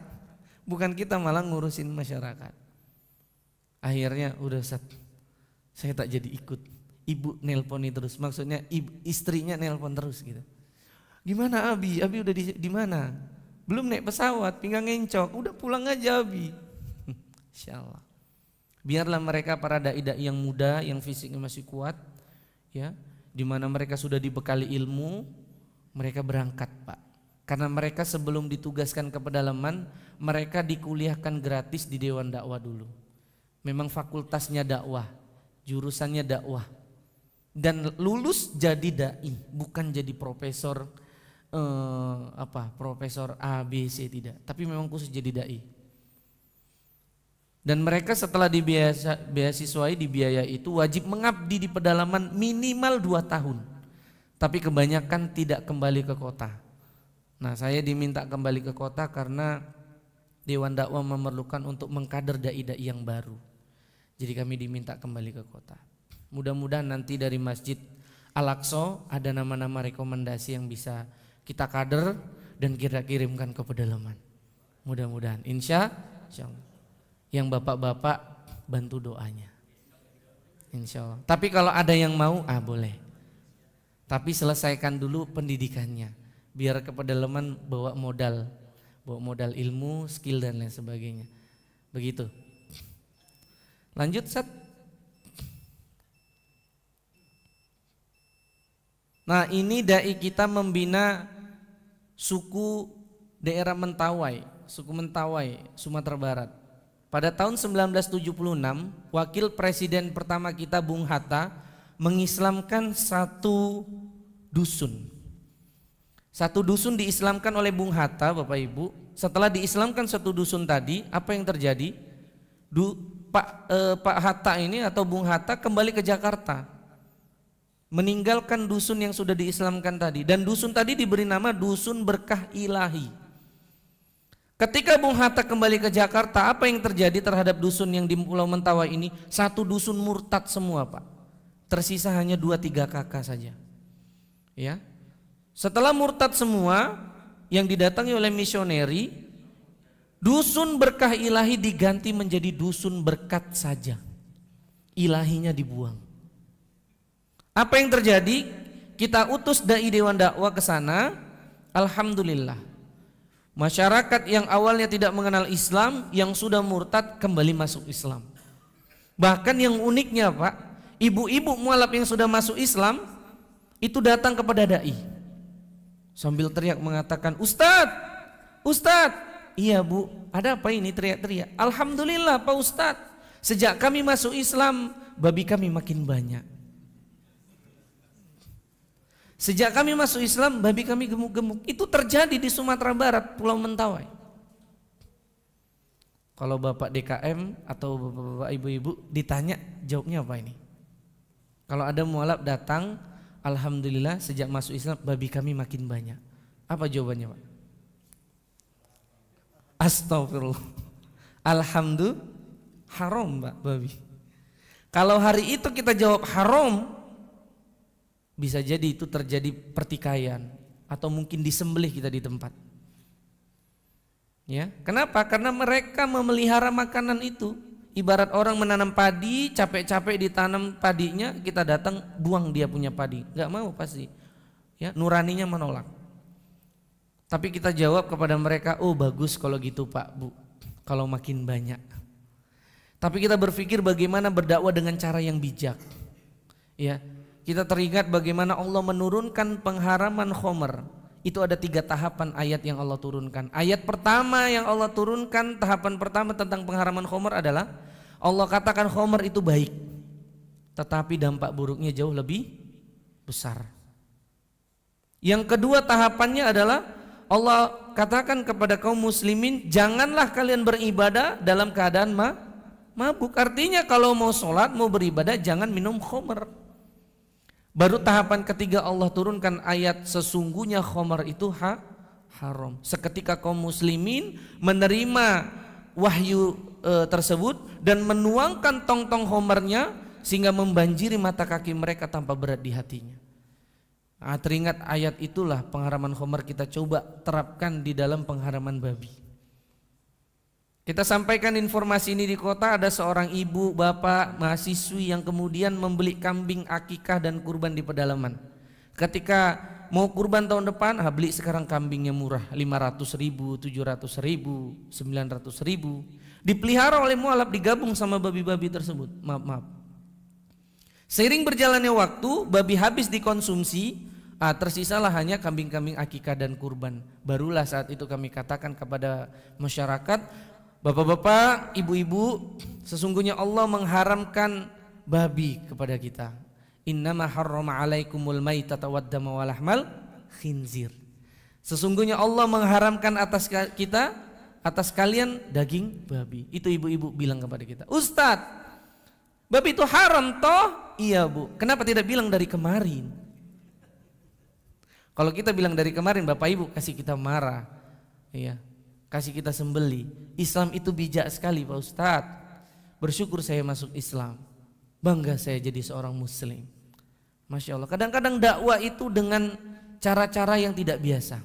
Bukan kita malah ngurusin masyarakat. Akhirnya udah Ustaz, saya tak jadi ikut ibu nelponi terus maksudnya ibu, istrinya nelpon terus gitu gimana Abi Abi udah di, di mana belum naik pesawat pinggang encok udah pulang aja Abi insyaallah biarlah mereka para dai dai yang muda yang fisiknya masih kuat ya di mana mereka sudah dibekali ilmu mereka berangkat Pak karena mereka sebelum ditugaskan ke pedalaman mereka dikuliahkan gratis di Dewan Dakwah dulu memang fakultasnya dakwah jurusannya dakwah dan lulus jadi dai, bukan jadi profesor eh, apa? Profesor A B C tidak, tapi memang khusus jadi dai. Dan mereka setelah dibiasa, beasiswai dibiaya itu wajib mengabdi di pedalaman minimal dua tahun. Tapi kebanyakan tidak kembali ke kota. Nah saya diminta kembali ke kota karena Dewan dakwah memerlukan untuk mengkader da'i-da'i yang baru. Jadi kami diminta kembali ke kota. Mudah-mudahan nanti dari Masjid Al-Aqsa ada nama-nama rekomendasi yang bisa kita kader dan kita kirimkan ke pedalaman. Mudah-mudahan insya, Allah. Yang bapak-bapak bantu doanya. Insya Allah. Tapi kalau ada yang mau, ah boleh. Tapi selesaikan dulu pendidikannya. Biar ke pedalaman bawa modal. Bawa modal ilmu, skill dan lain sebagainya. Begitu. Lanjut, set Nah ini dai kita membina suku daerah Mentawai, suku Mentawai, Sumatera Barat. Pada tahun 1976, wakil presiden pertama kita Bung Hatta mengislamkan satu dusun. Satu dusun diislamkan oleh Bung Hatta, Bapak Ibu. Setelah diislamkan satu dusun tadi, apa yang terjadi? Du, Pak eh, Pak Hatta ini atau Bung Hatta kembali ke Jakarta meninggalkan dusun yang sudah diislamkan tadi dan dusun tadi diberi nama dusun berkah ilahi ketika Bung Hatta kembali ke Jakarta apa yang terjadi terhadap dusun yang di Pulau Mentawa ini satu dusun murtad semua Pak tersisa hanya dua tiga kakak saja ya setelah murtad semua yang didatangi oleh misioneri dusun berkah ilahi diganti menjadi dusun berkat saja ilahinya dibuang apa yang terjadi? Kita utus dai dewan dakwah ke sana. Alhamdulillah. Masyarakat yang awalnya tidak mengenal Islam, yang sudah murtad kembali masuk Islam. Bahkan yang uniknya, Pak, ibu-ibu mualaf yang sudah masuk Islam itu datang kepada dai sambil teriak mengatakan, "Ustadz, Ustadz, iya Bu, ada apa ini teriak-teriak?" Alhamdulillah, Pak Ustadz, sejak kami masuk Islam, babi kami makin banyak. Sejak kami masuk Islam, babi kami gemuk-gemuk. Itu terjadi di Sumatera Barat, Pulau Mentawai. Kalau bapak DKM atau bapak-bapak ibu-ibu ditanya, jawabnya apa ini? Kalau ada mualaf datang, alhamdulillah sejak masuk Islam babi kami makin banyak. Apa jawabannya, Pak? Astagfirullah. Alhamdulillah haram, Pak, babi. Kalau hari itu kita jawab haram, bisa jadi itu terjadi pertikaian atau mungkin disembelih kita di tempat. Ya, kenapa? Karena mereka memelihara makanan itu. Ibarat orang menanam padi, capek-capek ditanam padinya, kita datang buang dia punya padi. nggak mau pasti. Ya, nuraninya menolak. Tapi kita jawab kepada mereka, oh bagus kalau gitu Pak Bu, kalau makin banyak. Tapi kita berpikir bagaimana berdakwah dengan cara yang bijak. Ya, kita teringat bagaimana Allah menurunkan pengharaman khomer. Itu ada tiga tahapan ayat yang Allah turunkan. Ayat pertama yang Allah turunkan, tahapan pertama tentang pengharaman khomer adalah Allah katakan khomer itu baik. Tetapi dampak buruknya jauh lebih besar. Yang kedua tahapannya adalah Allah katakan kepada kaum muslimin janganlah kalian beribadah dalam keadaan ma mabuk. Artinya kalau mau sholat, mau beribadah jangan minum khomer. Baru tahapan ketiga Allah turunkan ayat sesungguhnya khomar itu ha haram. Seketika kaum muslimin menerima wahyu e, tersebut dan menuangkan tong-tong homernya sehingga membanjiri mata kaki mereka tanpa berat di hatinya. Nah, teringat ayat itulah pengharaman homer kita coba terapkan di dalam pengharaman babi. Kita sampaikan informasi ini di kota ada seorang ibu, bapak, mahasiswi yang kemudian membeli kambing akikah dan kurban di pedalaman. Ketika mau kurban tahun depan, ah, beli sekarang kambingnya murah, 500 ribu, 700 ribu, 900 ribu. Dipelihara oleh mualaf digabung sama babi-babi tersebut. Maaf, maaf. Seiring berjalannya waktu, babi habis dikonsumsi, ah, tersisalah hanya kambing-kambing akikah dan kurban. Barulah saat itu kami katakan kepada masyarakat, Bapak-bapak, ibu-ibu, sesungguhnya Allah mengharamkan babi kepada kita. Innama harrama alaikumul maitata waddama mal khinzir. Sesungguhnya Allah mengharamkan atas kita atas kalian daging babi. Itu ibu-ibu bilang kepada kita. Ustaz, babi itu haram toh? Iya, Bu. Kenapa tidak bilang dari kemarin? Kalau kita bilang dari kemarin, Bapak Ibu kasih kita marah. Iya, kasih kita sembeli. Islam itu bijak sekali Pak Ustadz. Bersyukur saya masuk Islam. Bangga saya jadi seorang muslim. Masya Allah. Kadang-kadang dakwah itu dengan cara-cara yang tidak biasa.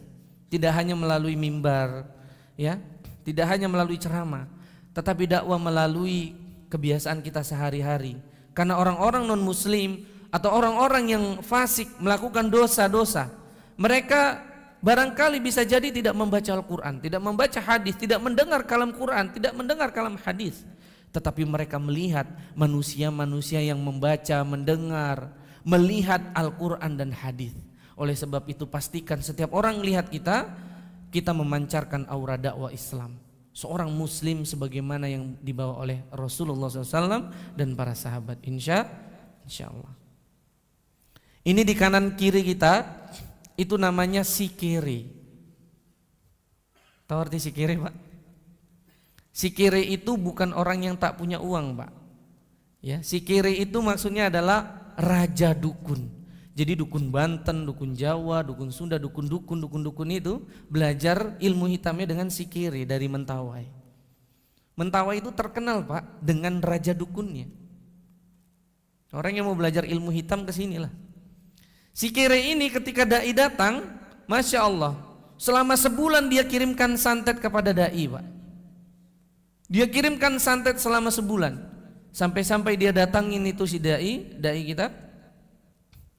Tidak hanya melalui mimbar, ya, tidak hanya melalui ceramah, tetapi dakwah melalui kebiasaan kita sehari-hari. Karena orang-orang non-muslim atau orang-orang yang fasik melakukan dosa-dosa, mereka barangkali bisa jadi tidak membaca Al-Quran, tidak membaca hadis, tidak mendengar kalam Quran, tidak mendengar kalam hadis. Tetapi mereka melihat manusia-manusia yang membaca, mendengar, melihat Al-Quran dan hadis. Oleh sebab itu pastikan setiap orang melihat kita, kita memancarkan aura dakwah Islam. Seorang muslim sebagaimana yang dibawa oleh Rasulullah SAW dan para sahabat. Insya, insya Allah. Ini di kanan kiri kita itu namanya sikiri. Tahu arti sikiri, Pak? Sikiri itu bukan orang yang tak punya uang, Pak. Ya, sikiri itu maksudnya adalah raja dukun. Jadi dukun Banten, dukun Jawa, dukun Sunda, dukun-dukun, dukun-dukun itu belajar ilmu hitamnya dengan sikiri dari Mentawai. Mentawai itu terkenal pak dengan raja dukunnya. Orang yang mau belajar ilmu hitam ke sinilah. Si kere ini ketika dai datang, masya Allah, selama sebulan dia kirimkan santet kepada dai, pak. Dia kirimkan santet selama sebulan, sampai-sampai dia datangin itu si dai, dai kita,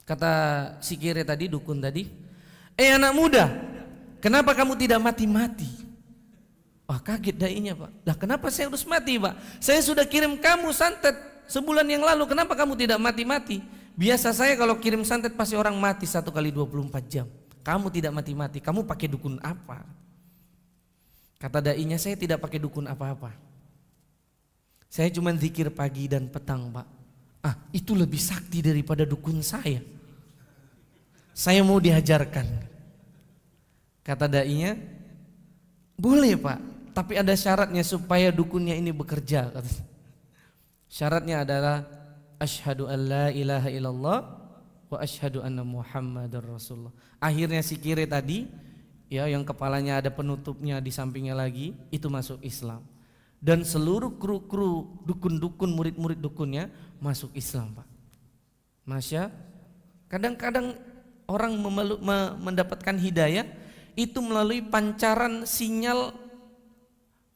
kata si kere tadi dukun tadi, eh anak muda, kenapa kamu tidak mati-mati? Wah kaget dainya pak, lah kenapa saya harus mati pak? Saya sudah kirim kamu santet sebulan yang lalu, kenapa kamu tidak mati-mati? Biasa saya kalau kirim santet pasti orang mati satu kali 24 jam. Kamu tidak mati-mati, kamu pakai dukun apa? Kata dai-nya saya tidak pakai dukun apa-apa. Saya cuma zikir pagi dan petang pak. Ah itu lebih sakti daripada dukun saya. Saya mau diajarkan. Kata dai-nya, boleh pak, tapi ada syaratnya supaya dukunnya ini bekerja. Syaratnya adalah Ashadu an la ilaha illallah wa ashadu anna muhammadar rasulullah. Akhirnya si kiri tadi ya yang kepalanya ada penutupnya di sampingnya lagi itu masuk Islam. Dan seluruh kru-kru dukun-dukun murid-murid dukunnya masuk Islam, Pak. Masya kadang-kadang orang memeluk, me, mendapatkan hidayah itu melalui pancaran sinyal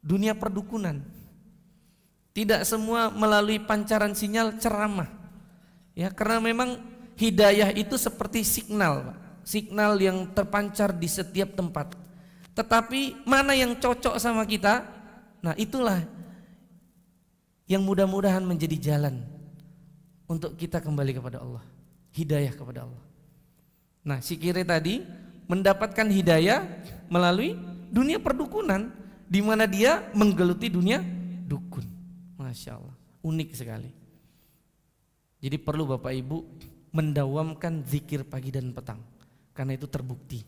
dunia perdukunan. Tidak semua melalui pancaran sinyal ceramah. Ya, karena memang hidayah itu seperti signal, Pak. Signal yang terpancar di setiap tempat. Tetapi mana yang cocok sama kita? Nah, itulah yang mudah-mudahan menjadi jalan untuk kita kembali kepada Allah. Hidayah kepada Allah. Nah, si kiri tadi mendapatkan hidayah melalui dunia perdukunan di mana dia menggeluti dunia dukun. Masya Allah, unik sekali. Jadi perlu Bapak Ibu mendawamkan zikir pagi dan petang. Karena itu terbukti.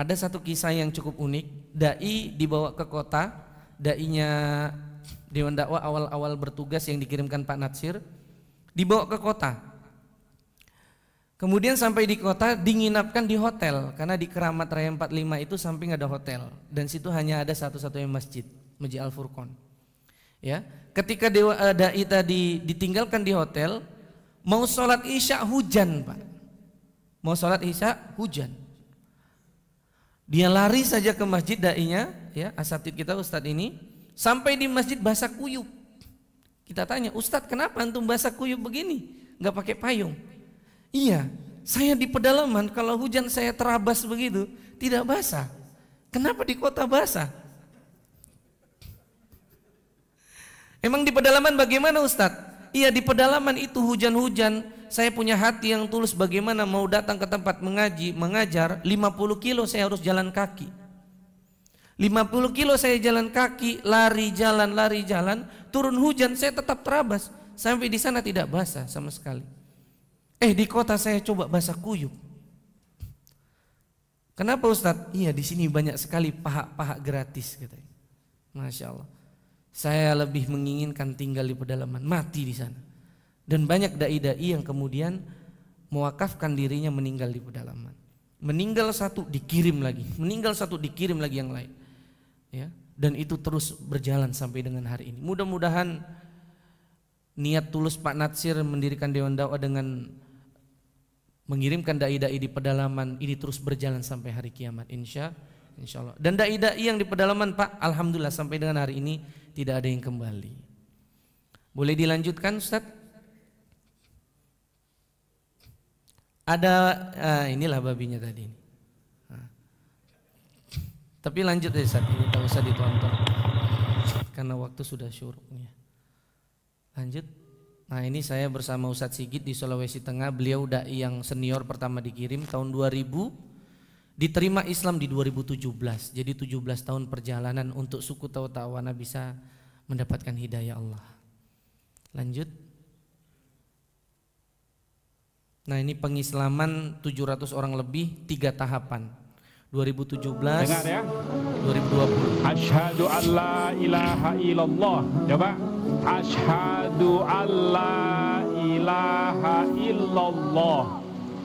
Ada satu kisah yang cukup unik, dai dibawa ke kota, dainya Dewan Dakwah awal-awal bertugas yang dikirimkan Pak Natsir, dibawa ke kota. Kemudian sampai di kota dinginapkan di hotel karena di Keramat Raya 45 itu samping ada hotel dan situ hanya ada satu-satunya masjid, Masjid Al Furqon. Ya ketika dewa uh, dai tadi ditinggalkan di hotel mau sholat isya hujan pak mau sholat isya hujan dia lari saja ke masjid dainya ya asatid kita ustad ini sampai di masjid basah kuyup kita tanya ustad kenapa antum basah kuyup begini nggak pakai payung iya saya di pedalaman kalau hujan saya terabas begitu tidak basah kenapa di kota basah Emang di pedalaman bagaimana Ustaz? Iya di pedalaman itu hujan-hujan Saya punya hati yang tulus bagaimana mau datang ke tempat mengaji, mengajar 50 kilo saya harus jalan kaki 50 kilo saya jalan kaki, lari jalan, lari jalan, turun hujan saya tetap terabas. Sampai di sana tidak basah sama sekali. Eh di kota saya coba basah kuyuk Kenapa Ustadz? Iya di sini banyak sekali paha-paha gratis katanya. Masya Allah. Saya lebih menginginkan tinggal di pedalaman, mati di sana. Dan banyak dai-dai yang kemudian mewakafkan dirinya meninggal di pedalaman. Meninggal satu dikirim lagi, meninggal satu dikirim lagi yang lain. Ya, dan itu terus berjalan sampai dengan hari ini. Mudah-mudahan niat tulus Pak Natsir mendirikan Dewan Dakwah dengan mengirimkan dai-dai di pedalaman ini terus berjalan sampai hari kiamat insya insya Allah. Dan dai-dai yang di pedalaman Pak, Alhamdulillah sampai dengan hari ini tidak ada yang kembali. Boleh dilanjutkan Ustaz? Ada ah, inilah babinya tadi. Nah. Tapi lanjut ya Ustaz, ini tak usah ditonton. Karena waktu sudah syuruknya. Lanjut. Nah ini saya bersama Ustadz Sigit di Sulawesi Tengah, beliau dai yang senior pertama dikirim tahun 2000 diterima Islam di 2017. Jadi 17 tahun perjalanan untuk suku Tautawana bisa mendapatkan hidayah Allah. Lanjut. Nah ini pengislaman 700 orang lebih tiga tahapan 2017 Dengar ya 2020 Ashadu an la ilaha illallah Coba ya, Ashadu an la ilaha illallah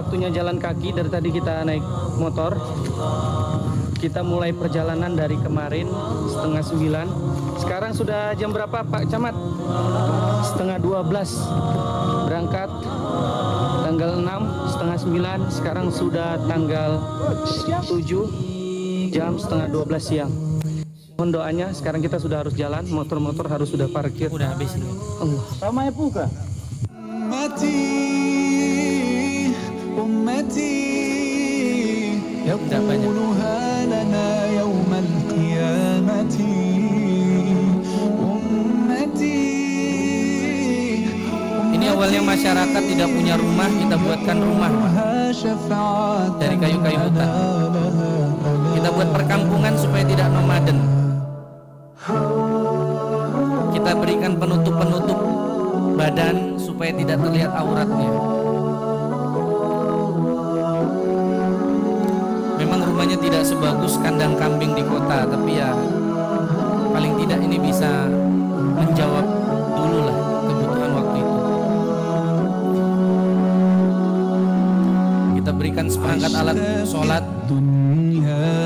waktunya jalan kaki dari tadi kita naik motor. Kita mulai perjalanan dari kemarin setengah sembilan. Sekarang sudah jam berapa Pak Camat? Setengah dua belas. Berangkat tanggal enam setengah sembilan. Sekarang sudah tanggal tujuh jam setengah dua belas siang. Mohon doanya sekarang kita sudah harus jalan, motor-motor harus sudah parkir. Udah habis ini. Allah. Ramai buka. Ya, ini awalnya masyarakat tidak punya rumah kita buatkan rumah dari kayu-kayu hutan kita buat perkampungan supaya tidak nomaden kita berikan penutup-penutup badan supaya tidak terlihat auratnya tidak sebagus kandang kambing di kota tapi ya paling tidak ini bisa menjawab dulu lah kebutuhan waktu itu kita berikan semangat alat sholat dunia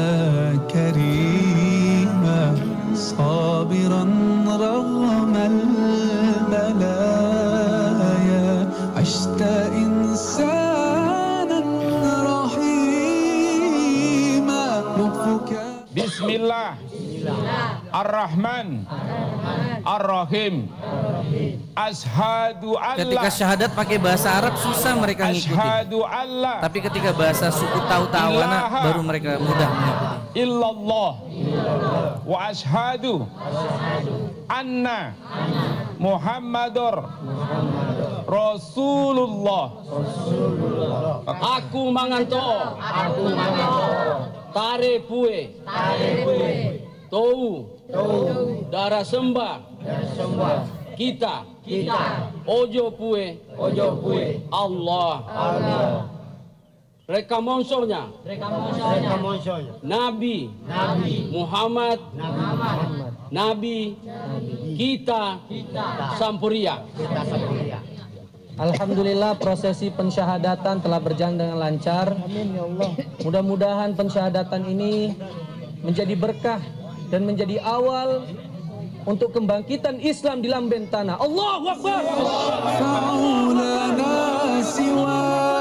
Ar-Rahman Ar-Rahim Ashadu Allah Ketika syahadat pakai bahasa Arab susah mereka ngikuti Ashadu Allah Tapi ketika bahasa suku tahu tawana baru mereka mudah mengikuti Illallah Wa ashadu Anna Muhammadur Rasulullah Aku manganto Aku manganto Tare pue Tare darah sembah kita kita ojo pue ojo pue Allah Allah Reka monsonya. Reka monsonya. reka monsonya. Nabi. Nabi. Muhammad. Muhammad. Nabi. Nabi. Kita. Kita. Sampuria. Kita Sampuria. Alhamdulillah prosesi pensyahadatan telah berjalan dengan lancar. Amin ya Allah. Mudah-mudahan pensyahadatan ini menjadi berkah dan menjadi awal untuk kebangkitan Islam di lamben tanah. Allahu Akbar. Allah.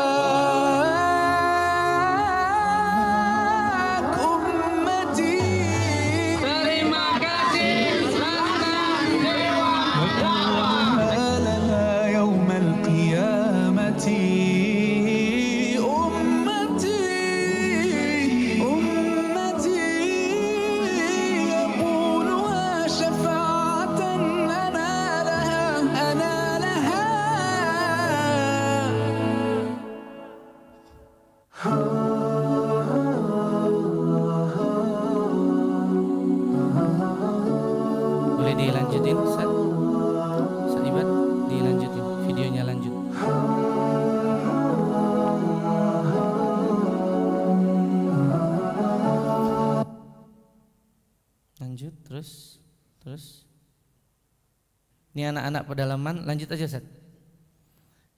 ini anak-anak pedalaman, lanjut aja set.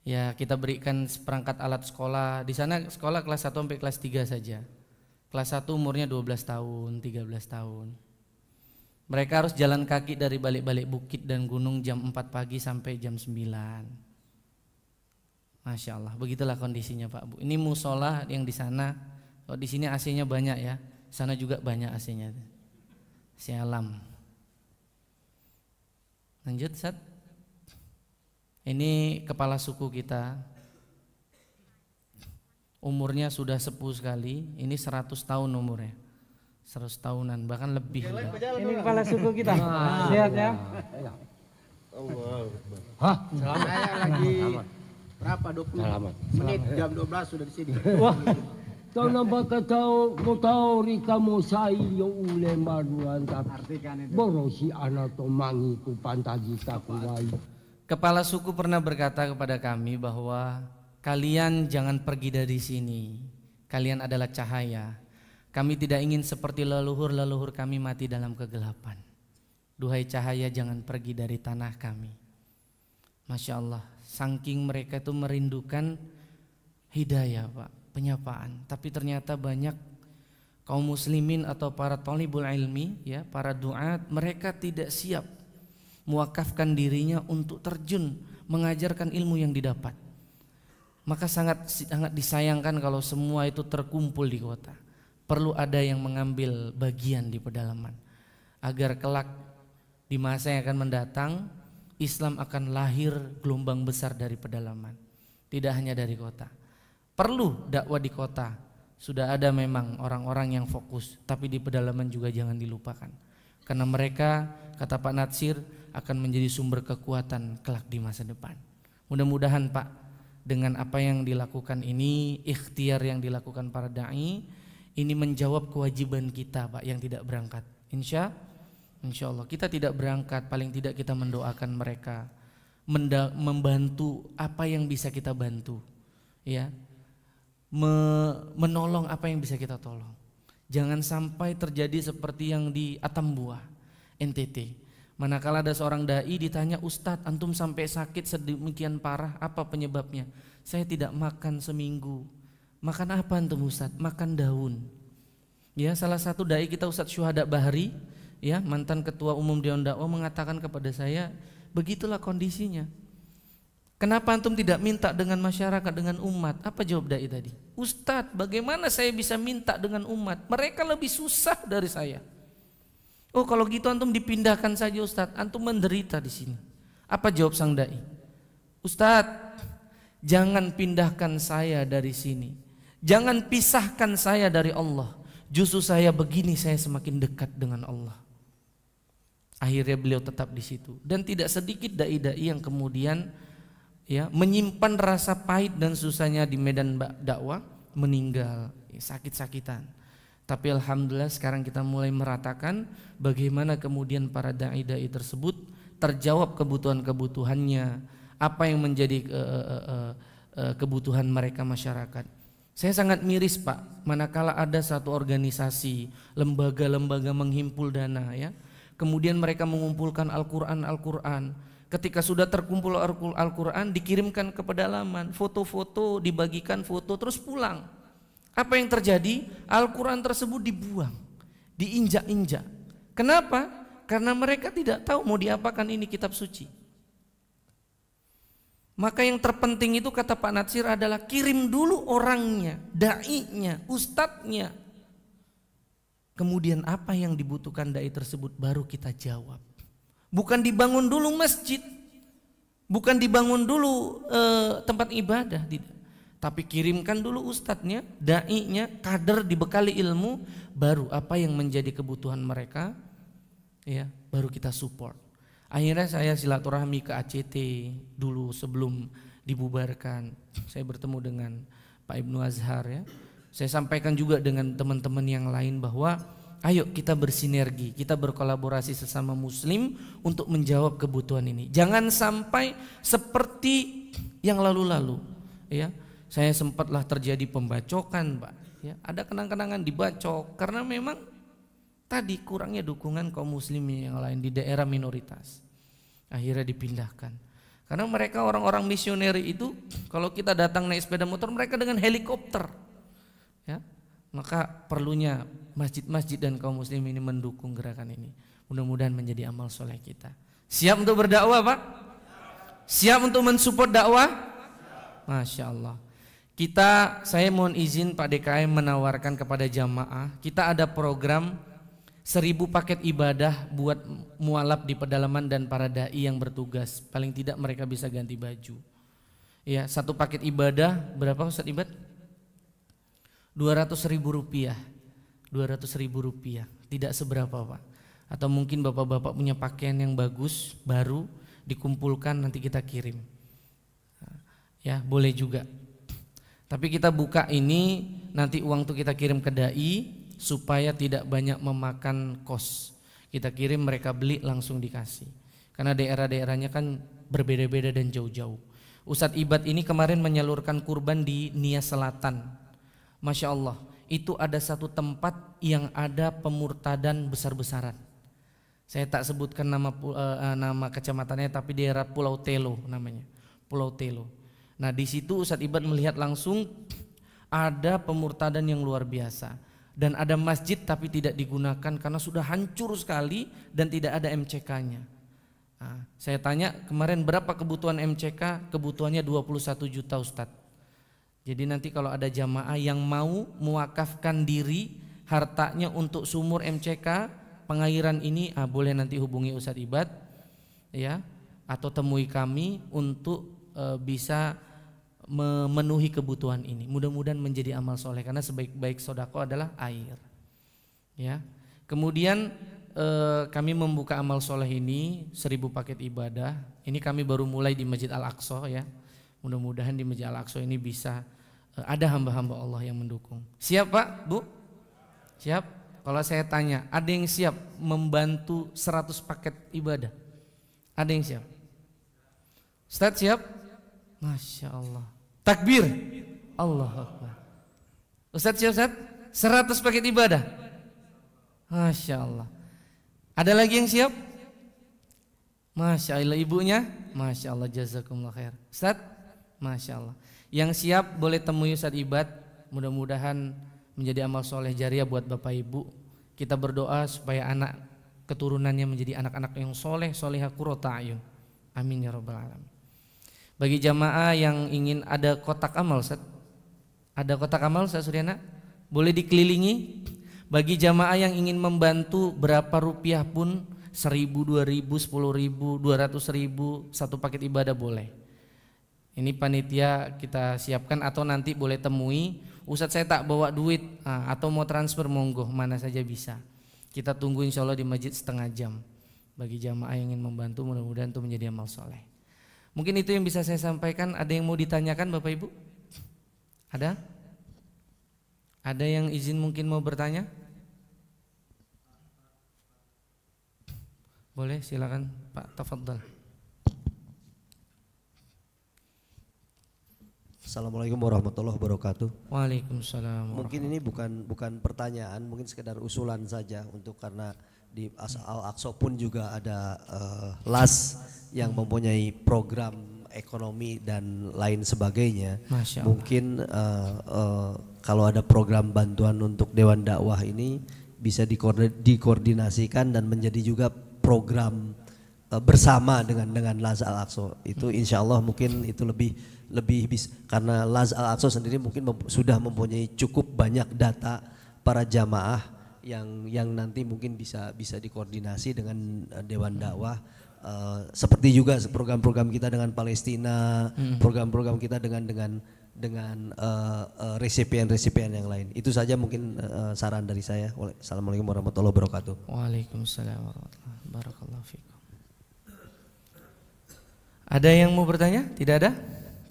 Ya, kita berikan seperangkat alat sekolah. Di sana sekolah kelas 1 sampai kelas 3 saja. Kelas 1 umurnya 12 tahun, 13 tahun. Mereka harus jalan kaki dari balik-balik bukit dan gunung jam 4 pagi sampai jam 9. Masya Allah, begitulah kondisinya Pak Bu. Ini musola yang di sana, kalau di sini AC-nya banyak ya, sana juga banyak AC-nya. AC Lanjut, Sat. Ini kepala suku kita. Umurnya sudah sepuh sekali, ini 100 tahun umurnya. 100 tahunan, bahkan lebih. Ini kepala suku kita. Ah, Lihat ya. Allah. Iya. Hah? Selamat. Saya lagi berapa 20 Selamat. menit jam 12 sudah di sini. Wah. Kau nampak kau, mo tau ri ule maruan Borosi anato mangi ku Kepala suku pernah berkata kepada kami bahwa kalian jangan pergi dari sini. Kalian adalah cahaya. Kami tidak ingin seperti leluhur-leluhur kami mati dalam kegelapan. Duhai cahaya jangan pergi dari tanah kami. Masya Allah, saking mereka itu merindukan hidayah Pak penyapaan. Tapi ternyata banyak kaum muslimin atau para taulibul ilmi, ya, para duat, mereka tidak siap mewakafkan dirinya untuk terjun mengajarkan ilmu yang didapat. Maka sangat sangat disayangkan kalau semua itu terkumpul di kota. Perlu ada yang mengambil bagian di pedalaman agar kelak di masa yang akan mendatang Islam akan lahir gelombang besar dari pedalaman, tidak hanya dari kota. Perlu dakwah di kota. Sudah ada memang orang-orang yang fokus, tapi di pedalaman juga jangan dilupakan. Karena mereka, kata Pak Natsir, akan menjadi sumber kekuatan kelak di masa depan. Mudah-mudahan Pak, dengan apa yang dilakukan ini, ikhtiar yang dilakukan para da'i, ini menjawab kewajiban kita Pak yang tidak berangkat. Insya Insya Allah kita tidak berangkat, paling tidak kita mendoakan mereka, membantu apa yang bisa kita bantu, ya me menolong apa yang bisa kita tolong. Jangan sampai terjadi seperti yang di Atambua, NTT. Manakala ada seorang dai ditanya, "Ustadz, antum sampai sakit sedemikian parah, apa penyebabnya?" "Saya tidak makan seminggu." "Makan apa antum, Ustadz?" "Makan daun." Ya, salah satu dai kita Ustadz Syuhada Bahri, ya, mantan ketua umum Dewan Dakwah mengatakan kepada saya, "Begitulah kondisinya." Kenapa antum tidak minta dengan masyarakat, dengan umat? Apa jawab dai tadi? Ustadz, bagaimana saya bisa minta dengan umat? Mereka lebih susah dari saya. Oh, kalau gitu antum dipindahkan saja Ustadz. Antum menderita di sini. Apa jawab sang dai? Ustadz, jangan pindahkan saya dari sini. Jangan pisahkan saya dari Allah. Justru saya begini saya semakin dekat dengan Allah. Akhirnya beliau tetap di situ dan tidak sedikit dai-dai yang kemudian ya menyimpan rasa pahit dan susahnya di medan dakwah meninggal ya, sakit-sakitan. Tapi alhamdulillah sekarang kita mulai meratakan bagaimana kemudian para dai dai tersebut terjawab kebutuhan-kebutuhannya, apa yang menjadi uh, uh, uh, uh, kebutuhan mereka masyarakat. Saya sangat miris Pak, manakala ada satu organisasi, lembaga-lembaga menghimpul dana ya. Kemudian mereka mengumpulkan Al-Qur'an Al-Qur'an. al quran al quran Ketika sudah terkumpul Al-Quran dikirimkan ke pedalaman Foto-foto dibagikan foto terus pulang Apa yang terjadi? Al-Quran tersebut dibuang Diinjak-injak Kenapa? Karena mereka tidak tahu mau diapakan ini kitab suci Maka yang terpenting itu kata Pak Natsir adalah Kirim dulu orangnya, da'inya, ustadznya Kemudian apa yang dibutuhkan da'i tersebut baru kita jawab bukan dibangun dulu masjid, bukan dibangun dulu e, tempat ibadah, tidak. Tapi kirimkan dulu ustadznya, dai-nya, kader dibekali ilmu, baru apa yang menjadi kebutuhan mereka, ya baru kita support. Akhirnya saya silaturahmi ke ACT dulu sebelum dibubarkan. Saya bertemu dengan Pak Ibnu Azhar ya. Saya sampaikan juga dengan teman-teman yang lain bahwa Ayo kita bersinergi, kita berkolaborasi sesama muslim untuk menjawab kebutuhan ini. Jangan sampai seperti yang lalu-lalu, ya. Saya sempatlah terjadi pembacokan, Pak. Ya, ada kenang-kenangan dibacok karena memang tadi kurangnya dukungan kaum muslim yang lain di daerah minoritas. Akhirnya dipindahkan. Karena mereka orang-orang misioneri itu kalau kita datang naik sepeda motor mereka dengan helikopter. Ya, maka perlunya masjid-masjid dan kaum muslim ini mendukung gerakan ini. Mudah-mudahan menjadi amal soleh kita. Siap untuk berdakwah, Pak? Siap untuk mensupport dakwah? Masya Allah. Kita, saya mohon izin Pak DKM menawarkan kepada jamaah, kita ada program seribu paket ibadah buat mualaf di pedalaman dan para dai yang bertugas. Paling tidak mereka bisa ganti baju. Ya, satu paket ibadah berapa Ustaz Ibad? 200 ribu rupiah 200 ribu rupiah tidak seberapa pak atau mungkin bapak-bapak punya pakaian yang bagus baru dikumpulkan nanti kita kirim ya boleh juga tapi kita buka ini nanti uang itu kita kirim ke dai supaya tidak banyak memakan kos kita kirim mereka beli langsung dikasih karena daerah-daerahnya kan berbeda-beda dan jauh-jauh Ustadz Ibad ini kemarin menyalurkan kurban di Nia Selatan Masya Allah, itu ada satu tempat yang ada pemurtadan besar-besaran. Saya tak sebutkan nama uh, nama kecamatannya, tapi daerah Pulau Telo namanya, Pulau Telo. Nah di situ Ustadz Ibad melihat langsung ada pemurtadan yang luar biasa dan ada masjid tapi tidak digunakan karena sudah hancur sekali dan tidak ada MCK-nya. Nah, saya tanya kemarin berapa kebutuhan MCK? Kebutuhannya 21 juta Ustadz. Jadi nanti kalau ada jamaah yang mau mewakafkan diri hartanya untuk sumur MCK pengairan ini ah, boleh nanti hubungi Ustadz Ibad ya atau temui kami untuk e, bisa memenuhi kebutuhan ini. Mudah-mudahan menjadi amal soleh karena sebaik-baik sodako adalah air. Ya, kemudian e, kami membuka amal soleh ini seribu paket ibadah. Ini kami baru mulai di Masjid Al Aqsa ya. Mudah-mudahan di Masjid al ini bisa eh, ada hamba-hamba Allah yang mendukung. Siap Pak, Bu? Siap? Kalau saya tanya, ada yang siap membantu 100 paket ibadah? Ada yang siap? Ustaz siap? Masya Allah. Takbir. Allah Akbar. Ustaz siap Ustaz? 100 paket ibadah. Masya Allah. Ada lagi yang siap? Masya Allah ibunya. Masya Allah jazakumullah khair. Ustaz? Masya Allah. Yang siap boleh temui saat Ibad. Mudah-mudahan menjadi amal soleh jariah buat Bapak Ibu. Kita berdoa supaya anak keturunannya menjadi anak-anak yang soleh, soleha kurota ayun. Amin ya robbal alamin. Bagi jamaah yang ingin ada kotak amal, Ustaz. ada kotak amal, Ustaz Suryana, boleh dikelilingi. Bagi jamaah yang ingin membantu berapa rupiah pun, seribu, dua ribu, sepuluh ribu, dua ratus ribu, satu paket ibadah boleh. Ini panitia kita siapkan atau nanti boleh temui. Ustadz saya tak bawa duit ah, atau mau transfer monggo mana saja bisa. Kita tunggu insya Allah di masjid setengah jam. Bagi jamaah yang ingin membantu mudah-mudahan itu menjadi amal soleh. Mungkin itu yang bisa saya sampaikan. Ada yang mau ditanyakan Bapak Ibu? Ada? Ada yang izin mungkin mau bertanya? Boleh silakan Pak Tafadhal. Assalamualaikum warahmatullahi wabarakatuh. Waalaikumsalam. Mungkin ini bukan bukan pertanyaan, mungkin sekedar usulan saja untuk karena di Al Aqsa pun juga ada uh, LAS yang mempunyai program ekonomi dan lain sebagainya. Mungkin uh, uh, kalau ada program bantuan untuk Dewan Dakwah ini bisa dikoordinasikan dan menjadi juga program bersama dengan dengan LAS Al Aqsa. Itu hmm. insya Allah mungkin itu lebih lebih bis, karena Laz Al Aqsa sendiri mungkin mem, sudah mempunyai cukup banyak data para jamaah yang yang nanti mungkin bisa bisa dikoordinasi dengan eh, Dewan Dakwah Uh, seperti juga program-program kita dengan Palestina, hmm. program-program hmm. kita dengan dengan dengan uh, eh, uh, resipien yang lain. Itu saja mungkin uh, saran dari saya. Assalamualaikum warahmatullahi wabarakatuh. Waalaikumsalam warahmatullahi wabarakatuh. Ada yang mau bertanya? Tidak ada?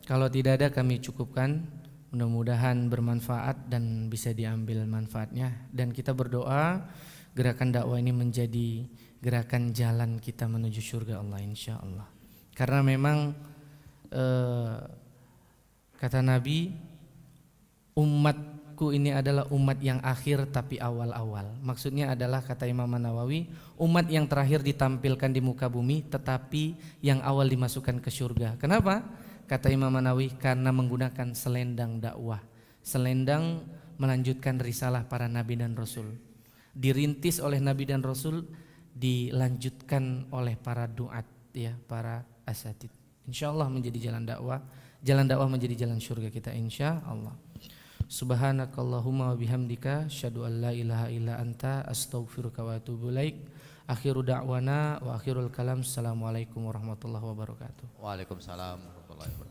Kalau tidak ada kami cukupkan. Mudah-mudahan bermanfaat dan bisa diambil manfaatnya. Dan kita berdoa gerakan dakwah ini menjadi gerakan jalan kita menuju surga Allah insya Allah. Karena memang eh, kata Nabi umatku ini adalah umat yang akhir tapi awal-awal. Maksudnya adalah kata Imam Nawawi umat yang terakhir ditampilkan di muka bumi tetapi yang awal dimasukkan ke surga. Kenapa? Kata Imam Manawi karena menggunakan selendang dakwah. Selendang melanjutkan risalah para nabi dan rasul. Dirintis oleh nabi dan rasul, dilanjutkan oleh para duat ya, para asatid. Insya Allah menjadi jalan dakwah, jalan dakwah menjadi jalan surga kita insya Allah. Subhanakallahumma wabihamdika syadu an la ilaha illa anta astaghfiruka wa atubu ilaik. Akhiru da'wana wa akhirul kalam. Assalamualaikum warahmatullahi wabarakatuh. Waalaikumsalam. life